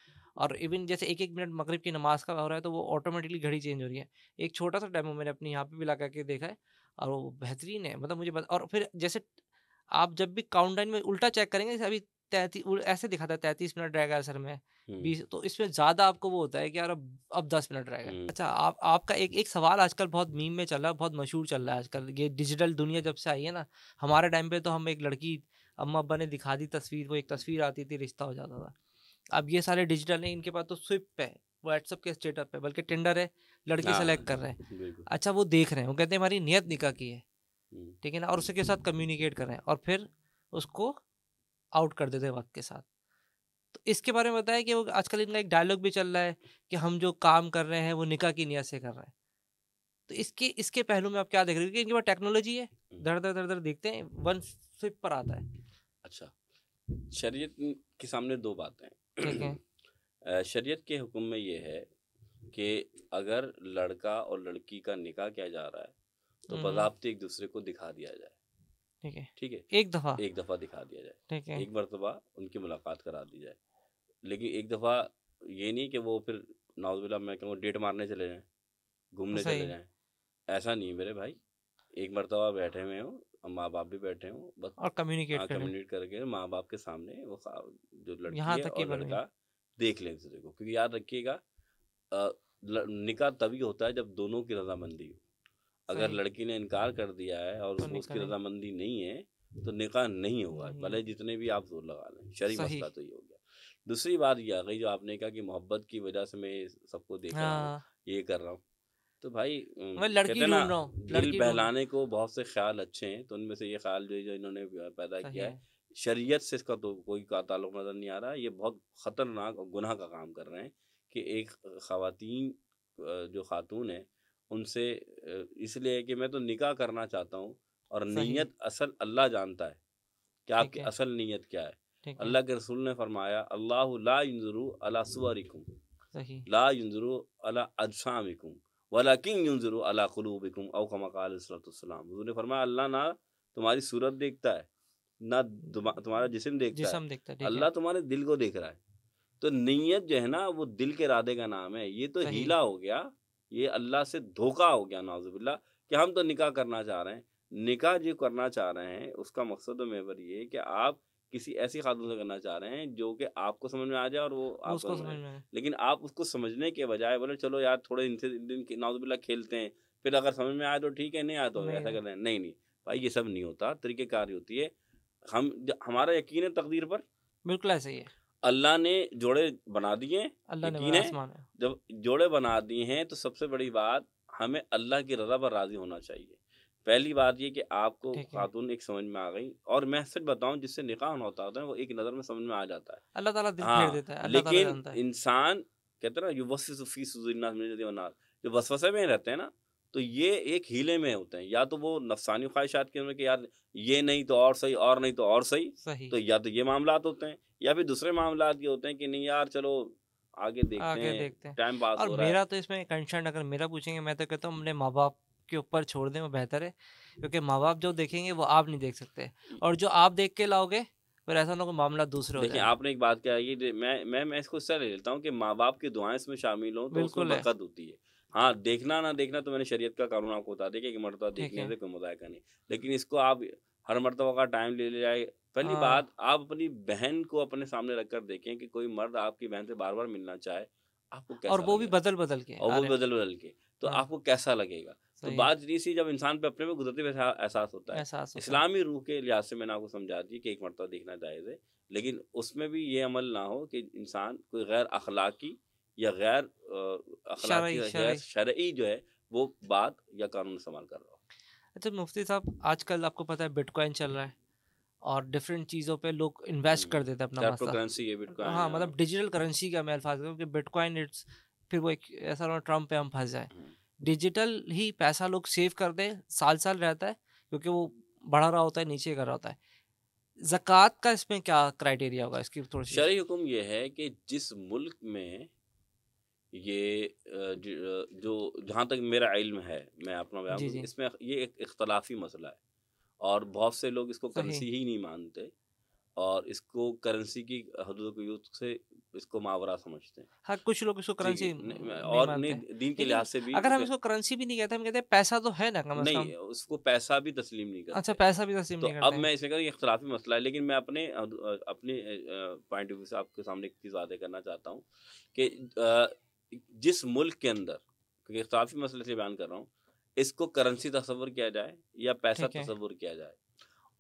और इवन जैसे एक एक मिनट मगरब की नमाज का हो रहा है तो वो ऑटोमेटिकली घड़ी चेंज हो रही है एक छोटा सा डेमो मैंने अपने यहाँ पे भी लगा के देखा है और वो बेहतरीन है मतलब मुझे और फिर जैसे आप जब भी काउंटडाउन में उल्टा चेक करेंगे अभी तैती ऐसे दिखाता है तैतीस मिनट रहेगा सर में बीस तो इसमें ज़्यादा आपको वो होता है कि यार अब अब दस मिनट रहेगा अच्छा आप आपका एक एक सवाल आजकल बहुत मीम में चल रहा है बहुत मशहूर चल रहा है आजकल ये डिजिटल दुनिया जब से आई है ना हमारे टाइम पे तो हम एक लड़की अम्मा अब्बा ने दिखा दी तस्वीर वो एक तस्वीर आती थी रिश्ता हो जाता था अब ये सारे डिजिटल हैं इनके पास तो स्विप है व्हाट्सअप के स्टेटअप है बल्कि टेंडर है लड़की सेलेक्ट हाँ, कर रहे हैं अच्छा वो देख रहे हैं वो कहते हैं हमारी नियत निका की है हम्म। ठीक है ना और उसके साथ कम्युनिकेट हम्म। कर रहे हैं और फिर उसको आउट कर देते हैं वक्त के साथ तो इसके बारे में बताया कि वो आजकल इनका एक डायलॉग भी चल रहा है कि हम जो काम कर रहे हैं वो निका की नियत से कर रहे हैं तो इसके इसके पहलू में आप क्या देख रहे हो क्योंकि इनके पास टेक्नोलॉजी है हम्म। धड़ धड़ धड़ धड़ देखते हैं वन स्विप पर आता है अच्छा शरीयत के सामने दो बातें ठीक है शरीयत के हुक्म में ये है कि अगर लड़का और लड़की का निकाह किया जा रहा है तो हम्म। बजाबते एक दूसरे को दिखा दिया जाए ठीक है ठीक है एक दफा एक दफा दिखा दिया जाए ठीक है एक मरतबा उनकी मुलाकात करा दी जाए लेकिन एक दफा ये नहीं कि वो फिर नाउजबिला मैं कहूँ डेट मारने चले जाए घूमने चले जाए ऐसा नहीं मेरे भाई एक मरतबा बैठे हुए हो माँ बाप भी बैठे हो बस और कम्युनिकेट हाँ, कम्युनिकेट करके माँ बाप के सामने वो जो लड़की है और लड़का देख ले को क्योंकि याद रखिएगा निकाह तभी होता है जब दोनों की रजामंदी हो अगर लड़की ने इनकार कर दिया है और तो उसकी रजामंदी नहीं है तो निकाह नहीं होगा भले जितने भी आप जोर लगा लें शरी मसला तो ये हो गया दूसरी बात ये आ गई जो आपने कहा कि मोहब्बत की वजह से मैं सबको देख रहा हूँ हाँ। ये कर रहा हूँ तो भाई मैं लड़की रहा दिल बहलाने को बहुत से ख्याल अच्छे हैं तो उनमें से ये ख्याल जो जो इन्होंने पैदा किया है शरीयत से इसका तो कोई का ताल्लुक नजर नहीं आ रहा ये बहुत खतरनाक और गुनाह का काम कर रहे हैं कि एक ख़वातीन जो ख़ातून है उनसे इसलिए कि मैं तो निकाह करना चाहता हूँ और नीयत असल अल्लाह जानता है कि आपकी असल नीयत क्या है अल्लाह के रसूल ने फरमाया अल्लाह ला यंजरू अला सुअरिकुम अला वला किंग यंजरू अला ने फरमाया अल्लाह ना तुम्हारी सूरत देखता है ना तुम्हारा जिसम देखता है अल्लाह तुम्हारे दिल को देख रहा है तो नीयत जो है ना वो दिल के इरादे का नाम है ये तो हीला हो गया ये अल्लाह से धोखा हो गया नाजुबिल्ला कि हम तो निकाह करना चाह रहे हैं निकाह जो करना चाह रहे हैं उसका मकसद मेबर ये कि आप किसी ऐसी खातून से करना चाह रहे हैं जो कि आपको समझ में आ जाए और वो आपको समझ में लेकिन आप उसको समझने के बजाय बोले चलो यार थोड़े इनसे दिन नाजुबिल्ला खेलते हैं फिर अगर समझ में आए तो ठीक है नहीं आए तो ऐसा कर रहे हैं नहीं नहीं भाई ये सब नहीं होता तरीक़ेकारी होती है हम हमारा यकीन है तकदीर पर बिल्कुल ऐसे ही है अल्लाह ने जोड़े बना दिए अल्लाह ने जब जोड़े बना दिए हैं तो सबसे बड़ी बात हमें अल्लाह की रजा पर राजी होना चाहिए पहली बात ये कि आपको खातून एक समझ में आ गई और मैं सच बताऊं जिससे निकाह होना होता है वो एक नजर में समझ में आ जाता है अल्लाह ताला दिल हाँ, देता है लेकिन इंसान कहते ना जो वसी सुफी जो वसवसे में रहते हैं ना तो ये एक हीले में होते हैं या तो वो नफसानी ख्वाहिशात के कि यार ये नहीं तो और सही और नहीं तो और सही, सही। तो या तो ये मामला होते हैं या फिर दूसरे मामला ये होते हैं कि नहीं यार चलो आगे देखते आगे हैं देखते हैं टाइम पास और हो रहा मेरा है। तो इसमें कंसर्न अगर मेरा पूछेंगे मैं तो कहता हूँ अपने माँ बाप के ऊपर छोड़ दें वो बेहतर है क्योंकि माँ बाप जो देखेंगे वो आप नहीं देख सकते और जो आप देख के लाओगे पर ऐसा ना मामला दूसरा देखिए आपने एक बात कहा ये मैं मैं मैं इसको इससे ले लेता हूँ कि माँ बाप की दुआएं इसमें शामिल हो तो उसको बरकत होती है हाँ देखना ना देखना तो मैंने शरीयत का कानून आपको बता दिया कि मरतबा देखने से कोई मुदायका नहीं लेकिन इसको आप हर मरतबा का टाइम ले ले जाए पहली हाँ। बात आप अपनी बहन को अपने सामने रखकर देखें कि कोई मर्द आपकी बहन से बार बार मिलना चाहे आपको कैसा और वो भी बदल बदल के और वो भी बदल बदल के तो हाँ। आपको कैसा लगेगा तो बात नहीं सी जब इंसान पे अपने पे गुजरते हुए एहसास होता है इस्लामी रूह के लिहाज से मैंने आपको समझा दी कि एक मरतबा देखना जायज़ है लेकिन उसमें भी ये अमल ना हो कि इंसान कोई गैर अखलाकी या गैर शरा जो है वो बात या कानून इस्तेमाल कर रहा हो अच्छा मुफ्ती साहब आजकल आपको पता है बिटकॉइन चल रहा है और डिफरेंट चीज़ों पे लोग इन्वेस्ट हम्म, कर देते हैं अपना करेंसी ये बिटकॉइन हाँ मतलब डिजिटल करेंसी का मैं अल्फाज कि बिटकॉइन इट्स फिर वो एक ऐसा ना ट्रम्प पे हम फंस जाए डिजिटल हम्म। ही पैसा लोग सेव कर दें साल साल रहता है क्योंकि वो बढ़ा रहा होता है नीचे कर रहा होता है जक़ात का इसमें क्या क्राइटेरिया होगा इसकी थोड़ी शरी हुकुम यह है कि जिस मुल्क में ये जो जहाँ तक मेरा इल्म है मैं अपना बयान इसमें ये एक इख्तलाफी मसला है और बहुत से लोग इसको करेंसी ही नहीं मानते और इसको करेंसी की के हदूद से इसको मावरा समझते हैं हाँ कुछ लोग इसको करेंसी और नहीं दीन के लिहाज से भी अगर हम इसको करेंसी भी नहीं कहते हम कहते पैसा तो है ना कम नहीं उसको पैसा भी तस्लीम नहीं करते अच्छा पैसा भी तस्लीम तो नहीं अब मैं इसमें इख्तलाफी मसला है लेकिन मैं अपने अपने पॉइंट ऑफ व्यू से आपके सामने एक चीज़ वादे करना चाहता हूँ कि जिस मुल्क के अंदर क्योंकि इख्ताफी मसले से बयान कर रहा हूँ इसको करेंसी तस्वर किया जाए या पैसा तस्वर किया जाए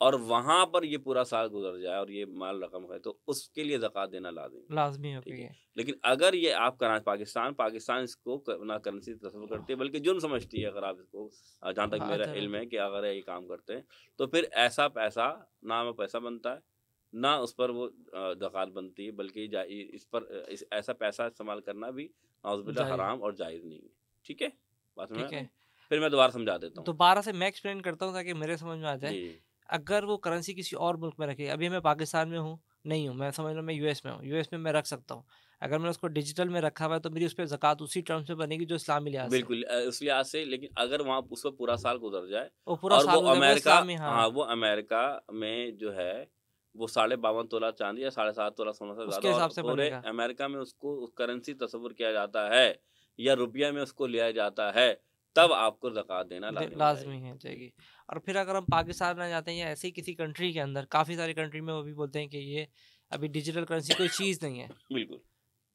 और वहां पर ये पूरा साल गुजर जाए और ये माल रकम है तो उसके लिए जक़ात देना लाजमी लाजमी हो है लेकिन अगर ये आप करा पाकिस्तान पाकिस्तान इसको ना करेंसी तस्वर करती है बल्कि जुर्म समझती है अगर आप इसको हाँ, जहाँ तक हाँ, मेरा अच्छा, इल्म है अच्छा। कि अगर ये काम करते हैं तो फिर ऐसा पैसा ना वो पैसा बनता है ना उस पर वो जक़ात बनती है बल्कि इस पर ऐसा पैसा इस्तेमाल करना भी नाउजबिल्ला हराम और जायज़ नहीं है ठीक है बात ठीक है फिर मैं दोबारा समझा देता हूँ दोबारा से मैं एक्सप्लेन करता हूँ ताकि मेरे समझ में आ जाए अगर वो करेंसी किसी और मुल्क में रखे अभी मैं पाकिस्तान में हूँ नहीं हूँ मैं समझ लो मैं यूएस में हूँ यूएस में मैं रख सकता हूँ अगर मैंने उसको डिजिटल में रखा हुआ है तो मेरी उस पर जक़ात उसी टर्म्स में बनेगी जो इस्लामी लिहाज बिल्कुल उस लिहाज से लेकिन अगर वहाँ उस पर पूरा साल गुजर जाए वो पूरा साल वो अमेरिका हाँ।, हाँ वो अमेरिका में जो है वो साढ़े बावन तोला चांदी या साढ़े सात तोला सोना से ज्यादा पूरे अमेरिका में उसको उस करेंसी तस्वुर किया जाता है या रुपया में उसको लिया जाता है तब आपको जक़ात देना लाजमी है जाएगी और फिर अगर हम पाकिस्तान में जाते हैं या ऐसी किसी कंट्री के अंदर काफ़ी सारी कंट्री में वो भी बोलते हैं कि ये अभी डिजिटल करेंसी कोई चीज़ नहीं है बिल्कुल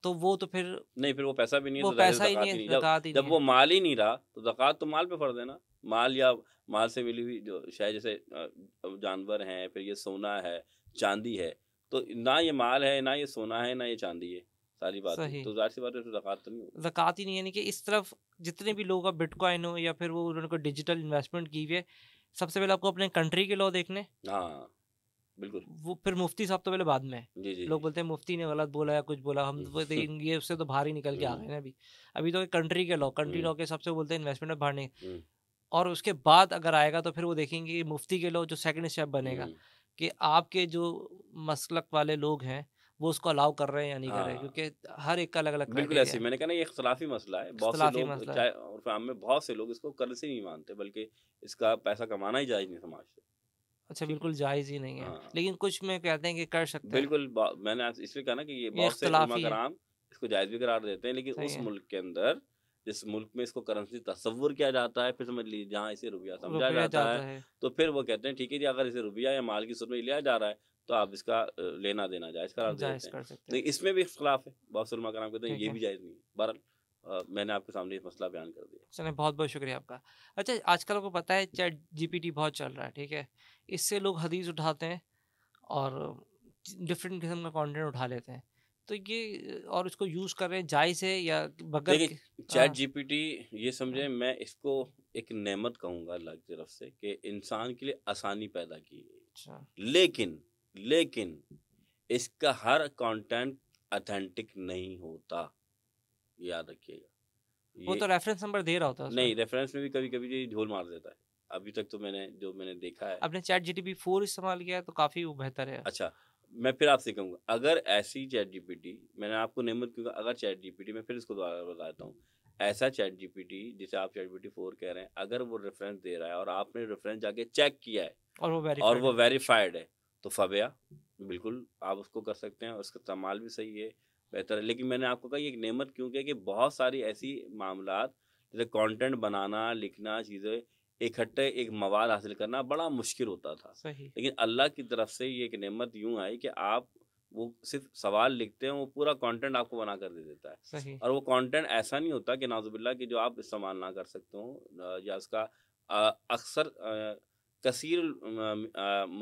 तो वो तो फिर नहीं फिर वो पैसा भी नहीं वो तो पैसा ही नहीं, नहीं जब, ही जब नहीं। वो माल ही नहीं रहा तो जक़ात तो माल पे फर्ज है ना माल या माल से मिली हुई जो शायद जैसे जानवर हैं फिर ये सोना है चांदी है तो ना ये माल है ना ये सोना है ना ये चांदी है सारी बात तो जाहिर सी बात है तो जक़ात तो नहीं होगी जक़ात ही नहीं यानी कि इस तरफ जितने भी लोग अब बिटकॉइन हो या फिर वो उन्होंने को डिजिटल इन्वेस्टमेंट की हुई है सबसे पहले आपको अपने कंट्री के लॉ देखने हाँ, हाँ बिल्कुल वो फिर मुफ्ती साहब तो पहले बाद में जी जी लोग बोलते हैं मुफ्ती ने गलत बोला या कुछ बोला हम तो ये उससे तो बाहर ही निकल के आ गए हम्म। ना अभी अभी तो कंट्री के लॉ कंट्री लॉ के सबसे बोलते हैं इन्वेस्टमेंट में बाहर नहीं हम्म। और उसके बाद अगर आएगा तो फिर वो देखेंगे मुफ्ती के लॉ जो सेकंड स्टेप बनेगा हम्म। कि आपके जो मसलक वाले लोग हैं वो उसको अलाउ कर रहे हैं या नहीं कर रहे हाँ। क्योंकि हर एक का अलग अलग बिल्कुल ऐसे मैंने कहा ना ये इख्तलाफी मसला है बहुत से लोग चाहे और आम में बहुत से लोग इसको कल से नहीं मानते बल्कि इसका पैसा कमाना ही जायज़ नहीं समाज से अच्छा बिल्कुल जायज ही नहीं है हाँ। लेकिन कुछ में कहते हैं कि कर सकते बिल्कुल मैंने इसलिए कहा ना कि ये बहुत से इसको जायज भी करार देते हैं लेकिन उस मुल्क के अंदर जिस मुल्क में इसको करेंसी तस्वुर किया जाता है फिर समझ लीजिए जहाँ इसे रुपया समझा जाता, जाता है, है तो फिर वो कहते हैं ठीक है जी अगर इसे रुपया या माल की सूरत में लिया जा रहा है तो आप इसका लेना देना जायज करार तो इसमें भी इख्तलाफ है बहुत सुरमा कराम कहते हैं ये भी जायज़ नहीं है बहरहाल मैंने आपके सामने मसला बयान कर दिया चले बहुत बहुत शुक्रिया आपका अच्छा आजकल आपको पता है चैट टी बहुत चल रहा है ठीक है इससे लोग हदीस उठाते हैं और डिफरेंट किस्म का कॉन्टेंट उठा लेते हैं तो ये और इसको यूज कर रहे हैं जायज है या बगैर चैट हाँ। जीपीटी ये समझे हाँ। मैं इसको एक नेमत कहूंगा अल्लाह की तरफ से कि इंसान के लिए आसानी पैदा की अच्छा। लेकिन लेकिन इसका हर कंटेंट अथेंटिक नहीं होता याद रखिएगा वो तो रेफरेंस नंबर दे रहा होता है नहीं रेफरेंस में भी कभी कभी ये झोल मार देता है अभी तक तो मैंने जो मैंने देखा है आपने चैट जीटीपी फोर इस्तेमाल किया है तो काफी वो बेहतर है अच्छा मैं फिर आपसे कहूँगा अगर ऐसी चैट जीपीटी मैंने आपको नेमत क्यों अगर चैट जीपीटी मैं फिर इसको दोबारा बताता हूँ ऐसा चैट जीपीटी जिसे आप चैट जीपीटी फोर कह रहे हैं अगर वो रेफरेंस दे रहा है और आपने रेफरेंस जाके चेक किया है और वो और वो वेरीफाइड है तो फबिया बिल्कुल आप उसको कर सकते हैं उसका इस्तेमाल भी सही है बेहतर है लेकिन मैंने आपको कहा एक नेमत क्यों क्या कि बहुत सारी ऐसी मामला जैसे कंटेंट बनाना लिखना चीज़ें इकट्ठे एक, मवाल मवाद हासिल करना बड़ा मुश्किल होता था सही लेकिन अल्लाह की तरफ से ये एक नेमत यूं आई कि आप वो सिर्फ सवाल लिखते हैं वो पूरा कंटेंट आपको बना कर दे देता है सही और वो कंटेंट ऐसा नहीं होता कि नाजुबिल्ला की जो आप इस्तेमाल ना कर सकते हो या उसका अक्सर कसीर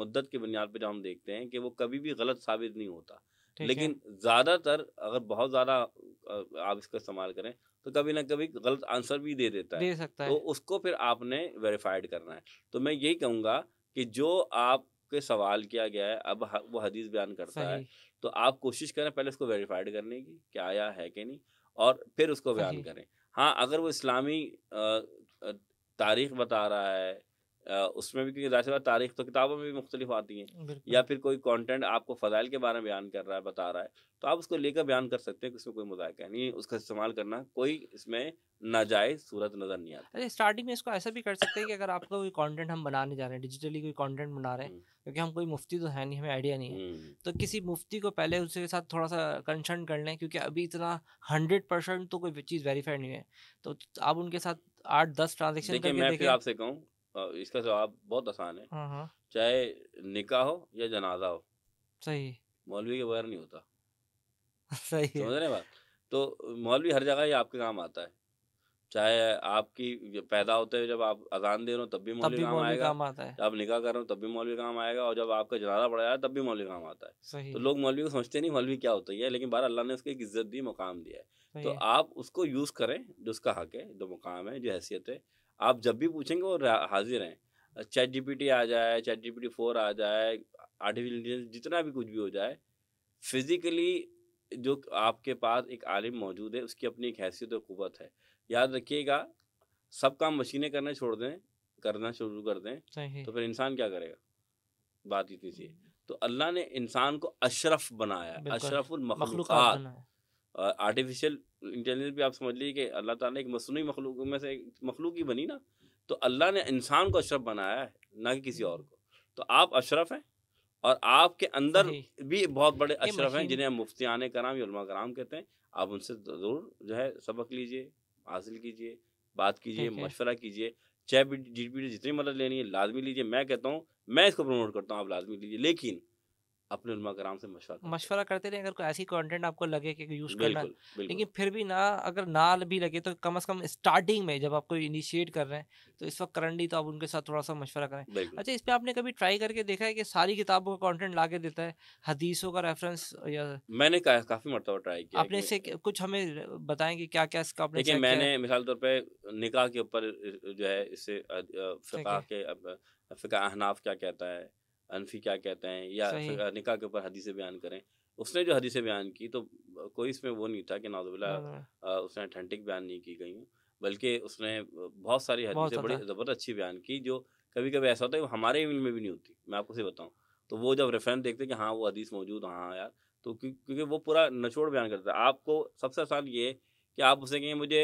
मदत की बुनियाद पर जो हम देखते हैं कि वो कभी भी गलत साबित नहीं होता लेकिन ज़्यादातर अगर बहुत ज़्यादा आप इसका इस्तेमाल करें तो कभी ना कभी गलत आंसर भी दे देता है दे सकता तो है तो उसको फिर आपने वेरीफाइड करना है तो मैं यही कहूँगा कि जो आपके सवाल किया गया है अब वो हदीस बयान करता है तो आप कोशिश करें पहले उसको वेरीफाइड करने की क्या आया है कि नहीं और फिर उसको बयान करें हाँ अगर वो इस्लामी तारीख बता रहा है उसमें भी क्योंकि तारीख तो किताबों में भी मुख्तलिफ आती हैं या फिर कोई कंटेंट आपको फ़जाइल के बारे में बयान कर रहा है बता रहा है तो आप उसको लेकर बयान कर सकते हैं कि उसमें कोई मजाक नहीं उसका इस्तेमाल करना कोई इसमें नाजायज सूरत नज़र नहीं आती अरे स्टार्टिंग में इसको ऐसा भी कर सकते हैं कि अगर आपका कोई कॉन्टेंट हम बनाने जा रहे हैं डिजिटली कोई कॉन्टेंट बना रहे हैं हम्म। क्योंकि हम कोई मुफ्ती तो है नहीं हमें आइडिया नहीं है हम्म। तो किसी मुफ्ती को पहले उसके साथ थोड़ा सा कंसर्न कर लें क्योंकि अभी इतना हंड्रेड परसेंट तो कोई चीज़ वेरीफाइड नहीं है तो आप उनके साथ आठ दस ट्रांजेक्शन मैं फिर आपसे कहूँ इसका जवाब बहुत आसान है हाँ, हाँ। चाहे निकाह हो या जनाजा हो सही मौलवी के बगैर नहीं होता सही समझ रहे बात तो मौलवी हर जगह ही आपके काम आता है चाहे आपकी पैदा होते हुए जब आप अजान दे रहे हो तब भी मौलवी काम आएगा काम आता है आप निकाह कर रहे हो तब भी मौलवी काम आएगा और जब आपका जनाजा पड़ा जाए तब भी मौलवी काम आता है तो लोग मौलवी को समझते नहीं मौलवी क्या होता है लेकिन बार अल्लाह ने उसको एक इज्जत दी मुकाम दिया है तो आप उसको यूज करें जो उसका हक है जो मुकाम है जो हैसियत है आप जब भी पूछेंगे वो हाजिर हैं चैट जीपीटी आ जाए चैट जीपीटी फोर आ जाए आर्टिफिशियल इंटेलिजेंस जितना भी कुछ भी हो जाए फिजिकली जो आपके पास एक आलिम मौजूद है उसकी अपनी एक हैसियत और कुत है याद रखिएगा सब काम मशीनें करना छोड़ दें करना शुरू कर दें तो फिर इंसान क्या करेगा बात इतनी सी हम्म। तो अल्लाह ने इंसान को अशरफ बनाया अशरफ मखलूक आर्टिफिशियल इंटेलिजेंस भी आप समझ लीजिए कि अल्लाह ताला एक मसनू मखलूक में से मखलूक ही बनी ना तो अल्लाह ने इंसान को अशरफ बनाया है ना कि किसी और को तो आप अशरफ हैं और आपके अंदर भी बहुत बड़े अशरफ हैं जिन्हें मुफ्तियान कराम या कराम कहते हैं आप उनसे ज़रूर जो है सबक लीजिए हासिल कीजिए बात कीजिए मशवरा कीजिए चाहे जी जितनी मदद लेनी है लाजमी लीजिए मैं कहता हूँ मैं इसको प्रमोट करता हूँ आप लाजमी लीजिए लेकिन अपने ग्राम से मशवरा मशवरा करते रहे अगर कोई ऐसी कंटेंट आपको लगे कि यूज़ करना लेकिन फिर भी ना अगर ना भी लगे तो कम से कम स्टार्टिंग में जब आप कोई इनिशिएट कर रहे हैं तो इस वक्त करंटली तो आप उनके साथ थोड़ा सा मशवरा करें अच्छा इस पर आपने कभी ट्राई करके देखा है कि सारी किताबों का कॉन्टेंट ला देता है हदीसों का रेफरेंस या मैंने काफ़ी मरतबा ट्राई किया आपने इसे कुछ हमें बताएं कि क्या क्या इसका देखिए मैंने मिसाल तौर पर निकाह के ऊपर जो है इसे फ़िका के फ़िका अहनाफ क्या कहता है अनफी क्या कहते हैं या निका के ऊपर हदीसें बयान करें उसने जो हदीसें बयान की तो कोई इसमें वो नहीं था कि नाजबिल्ला उसने अथेंटिक बयान नहीं की गई बल्कि उसने बहुत सारी हदीसें बड़ी ज़बरदस्त अच्छी बयान की जो कभी कभी ऐसा होता है हमारे इल्म में भी नहीं होती मैं आपको से बताऊँ तो वो जब रेफरेंस देखते कि हाँ वो हदीस मौजूद हाँ, हाँ यार तो क्योंकि वो पूरा नचोड़ बयान करता है आपको सबसे आसान ये है कि आप उसे कहें मुझे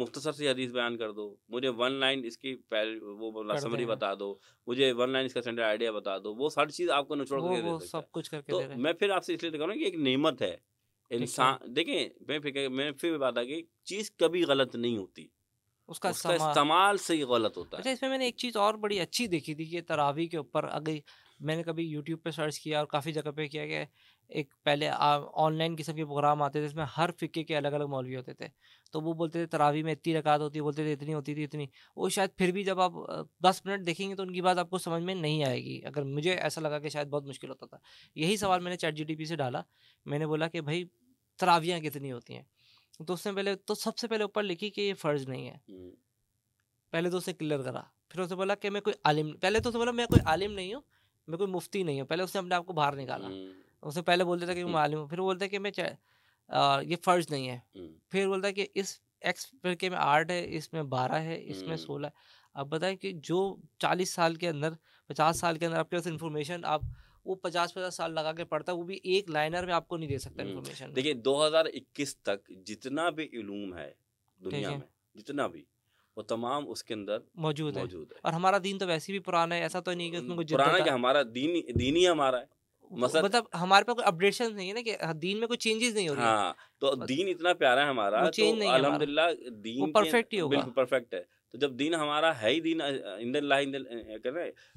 मुख्तसर से हदीस बयान कर दो मुझे वन लाइन इसकी वो समरी बता दो मुझे वन लाइन इसका सेंटर आइडिया बता दो वो सारी चीज़ आपको निचोड़ करके दे सब कुछ करके तो मैं फिर आपसे इसलिए कह कि एक नियमत है इंसान देखें मैं फिर मैं फिर बात आ कि चीज़ कभी गलत नहीं होती उसका, उसका इस्तेमाल से ही गलत होता अच्छा, है इसमें मैंने एक चीज़ और बड़ी अच्छी देखी थी कि तरावी के ऊपर अगर मैंने कभी यूट्यूब पे सर्च किया और काफ़ी जगह पे किया गया एक पहले ऑनलाइन किस्म के प्रोग्राम आते थे जिसमें हर फ़िक्के के अलग अलग मौलवी होते थे तो वो बोलते थे तरावी में इतनी रकात होती बोलते थे इतनी होती थी इतनी वो शायद फिर भी जब आप दस मिनट देखेंगे तो उनकी बात आपको समझ में नहीं आएगी अगर मुझे ऐसा लगा कि शायद बहुत मुश्किल होता था यही सवाल मैंने चैट जी से डाला मैंने बोला कि भाई तरावियाँ कितनी होती हैं तो उसने पहले तो सबसे पहले ऊपर लिखी कि ये फ़र्ज नहीं है हम्म। पहले तो उसे क्लियर करा फिर उसने बोला कि मैं कोई आलिम पहले तो उसने बोला मैं कोई आलिम नहीं हूँ मैं कोई मुफ्ती नहीं हूँ पहले उसने अपने आप को बाहर निकाला हम्म। उससे पहले बोलते थे कि मालूम फिर बोलता है कि मैं ये फर्ज नहीं है फिर बोलता है कि इस एक्स के में आठ है इसमें बारह है इसमें सोलह है आप बताएं कि जो चालीस साल के अंदर पचास साल के अंदर आपके पास इन्फॉर्मेशन आप वो पचास पचास साल लगा के पढ़ता है वो भी एक लाइनर में आपको नहीं दे सकता इन्फॉर्मेशन देखिए 2021 तक जितना भी इलूम है दुनिया में जितना भी वो तमाम उसके अंदर मौजूद है है और हमारा दीन तो वैसे भी पुराना है ऐसा तो नहीं कि उसमें कुछ पुराना कि हमारा दीन दीन ही हमारा है मतलब मतलब हमारे पास कोई अपडेशन नहीं है ना कि दीन में कोई चेंजेस नहीं हो रही हाँ, तो दीन इतना प्यारा है हमारा चेंज तो नहीं अलहमदिल्ला दीन परफेक्ट ही होगा परफेक्ट है तो जब दीन हमारा है ही दीन इंद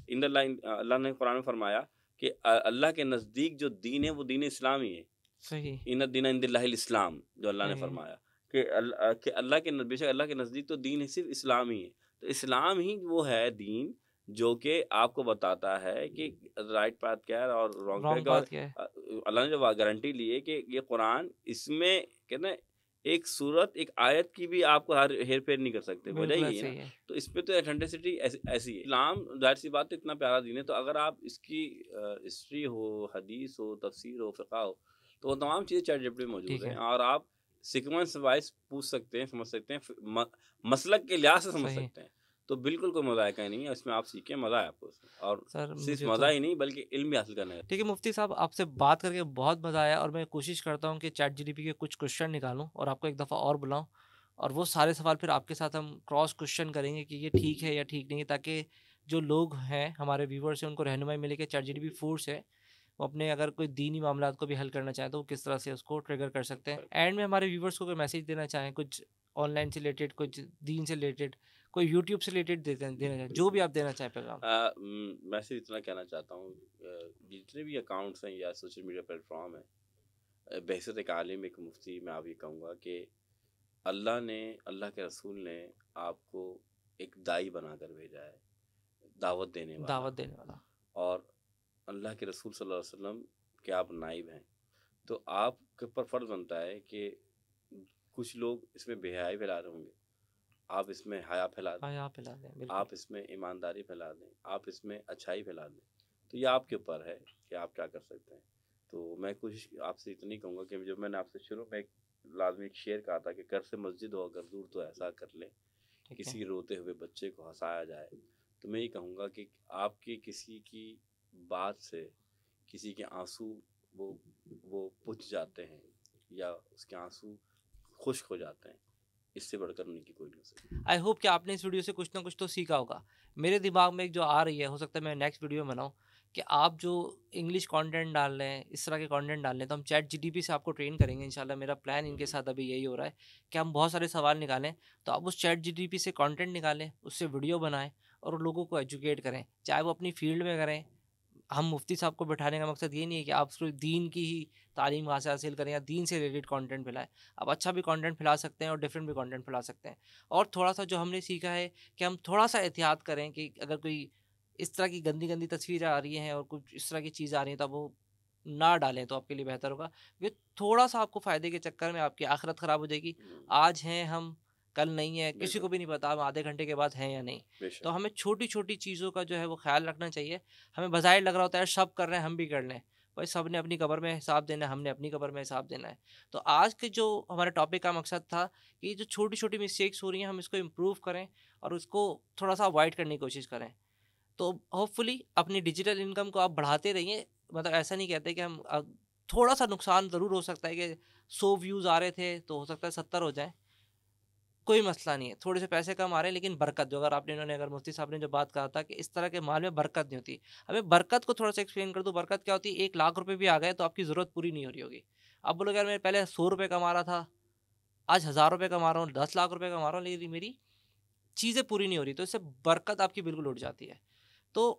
इंद अल्लाह ने कुरान में फरमाया कि अल्लाह के नज़दीक जो दीन है वो दीन इस्लाम ही है सही इन दीन इस्लाम जो अल्लाह ने हम्म। फरमाया कि अल्लाह के अल्लाह के बेशक अल्लाह के नज़दीक तो दीन सिर्फ इस्लाम ही है तो इस्लाम ही वो है दीन जो कि आपको बताता है कि राइट पाथ क्या है और रॉन्ग पाथ क्या है अल्लाह ने जो गारंटी ली है कि ये कुरान इसमें कहते हैं एक सूरत एक आयत की भी आपको हर हेर फेर नहीं कर सकते वजह ही है, तो इस पर तो अथेंटिसिटी ऐसी है इस्लाम जाहिर सी बात तो इतना प्यारा दीन है तो अगर आप इसकी हिस्ट्री हो हदीस हो तफसीर हो फ़िका हो तो वो तमाम चीज़ें चैट जब मौजूद हैं और आप सिक्वेंस वाइज पूछ सकते हैं समझ सकते हैं मसलक के लिहाज से समझ सकते हैं तो बिल्कुल कोई मजाक नहीं है इसमें आप सीखे मज़ा है आपको और सर सिर्फ मज़ा तो ही नहीं बल्कि इल्म भी हासिल करना है ठीक है मुफ्ती साहब आपसे बात करके बहुत मज़ा आया और मैं कोशिश करता हूँ कि चैट जी के कुछ क्वेश्चन निकालूँ और आपको एक दफ़ा और बुलाऊँ और वो सारे सवाल फिर आपके साथ हम क्रॉस क्वेश्चन करेंगे कि ये ठीक है या ठीक नहीं है ताकि जो लोग हैं हमारे व्यूवर्स हैं उनको रहनुमाई मिले कि चैट जी डी फोर्स है वो अपने अगर कोई दीनी मामला को भी हल करना चाहें तो वो किस तरह से उसको ट्रिगर कर सकते हैं एंड में हमारे व्यूवर्स को कोई मैसेज देना चाहें कुछ ऑनलाइन से रिलेटेड कुछ दीन से रिलेटेड कोई यूट्यूब से रिलेटेड दे, देना जो भी आप देना चाहें पैगाम मैं सिर्फ इतना कहना चाहता हूँ जितने भी अकाउंट्स हैं या सोशल मीडिया प्लेटफॉर्म है बहसत एक आलिम एक मुफ्ती मैं आप ये कहूँगा कि अल्लाह ने अल्लाह के रसूल ने आपको एक दाई बना कर भेजा है दावत देने वाला दावत देने वाला और अल्लाह के रसूल सल्लल्लाहु अलैहि वसल्लम के आप नाइब हैं तो आपके ऊपर फ़र्ज़ बनता है कि कुछ लोग इसमें बेहाई फैला रहे होंगे आप इसमें हया फैला दें हया फैला दें आप इसमें ईमानदारी फैला दें आप इसमें अच्छाई फैला दें तो ये आपके ऊपर है कि आप क्या कर सकते हैं तो मैं कोशिश आपसे इतनी कहूँगा कि जब मैंने आपसे शुरू में एक लाजमी एक शेर कहा था कि घर से मस्जिद हो अगर दूर तो ऐसा कर लें किसी रोते हुए बच्चे को हंसाया जाए तो मैं ये कहूँगा कि आपके किसी की बात से किसी के आंसू वो वो पुछ जाते हैं या उसके आंसू खुश्क हो जाते हैं इससे बढ़कर उनकी कोई नहीं आई होप कि आपने इस वीडियो से कुछ ना कुछ तो सीखा होगा मेरे दिमाग में एक जो आ रही है हो सकता है मैं नेक्स्ट वीडियो में बनाऊँ कि आप जो इंग्लिश कंटेंट डाल रहे हैं इस तरह के कंटेंट डाल रहे हैं तो हम चैट जीडीपी से आपको ट्रेन करेंगे इंशाल्लाह मेरा प्लान इनके हम्म। साथ अभी यही हो रहा है कि हम बहुत सारे सवाल निकालें तो आप उस चैट जीडीपी से कंटेंट निकालें उससे वीडियो बनाएं और लोगों को एजुकेट करें चाहे वो अपनी फील्ड में करें हम मुफ्ती साहब को बैठाने का मकसद ये नहीं है कि आप सिर्फ दीन की ही तालीम वहाँ से हासिल करें या दीन से रिलेटेड कंटेंट फैलाएं आप अच्छा भी कंटेंट फैला सकते हैं और डिफरेंट भी कंटेंट फैला सकते हैं और थोड़ा सा जो हमने सीखा है कि हम थोड़ा सा एहतियात करें कि अगर कोई इस तरह की गंदी गंदी तस्वीरें आ रही हैं और कुछ इस तरह की चीज़ आ रही है तो वो ना डालें तो आपके लिए बेहतर होगा ये थोड़ा सा आपको फ़ायदे के चक्कर में आपकी आखिरत ख़राब हो जाएगी आज हैं हम कल नहीं है किसी को भी नहीं पता हम आधे घंटे के बाद हैं या नहीं तो हमें छोटी छोटी चीज़ों का जो है वो ख्याल रखना चाहिए हमें बाज़ाहिर लग रहा होता है सब कर रहे हैं हम भी कर लें भाई सब ने अपनी कबर में हिसाब देना है हमने अपनी कबर में हिसाब देना है तो आज के जो हमारे टॉपिक का मकसद था कि जो छोटी छोटी मिस्टेक्स हो रही हैं हम इसको इम्प्रूव करें और उसको थोड़ा सा अवॉइड करने की कोशिश करें तो होपफुली अपनी डिजिटल इनकम को आप बढ़ाते रहिए मतलब ऐसा नहीं कहते कि हम थोड़ा सा नुकसान ज़रूर हो सकता है कि सौ व्यूज़ आ रहे थे तो हो सकता है सत्तर हो जाएँ कोई मसला नहीं है थोड़े से पैसे कम आ रहे हैं लेकिन बरकत जो अगर आपने इन्होंने अगर मुफ्ती साहब ने जो बात कहा था कि इस तरह के माल में बरकत नहीं होती अभी बरकत को थोड़ा सा एक्सप्लेन कर दूँ बरकत क्या होती है एक लाख रुपये भी आ गए तो आपकी ज़रूरत पूरी नहीं हो रही होगी आप बोलो यार मैं पहले सौ रुपये कमा रहा था आज हज़ार रुपये कमा रहा हूँ दस लाख रुपये कमा रहा हूँ लेकिन मेरी चीज़ें पूरी नहीं हो रही तो इससे बरकत आपकी बिल्कुल उठ जाती है तो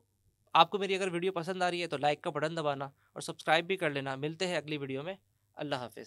आपको मेरी अगर वीडियो पसंद आ रही है तो लाइक का बटन दबाना और सब्सक्राइब भी कर लेना मिलते हैं अगली वीडियो में अल्लाह हाफिज़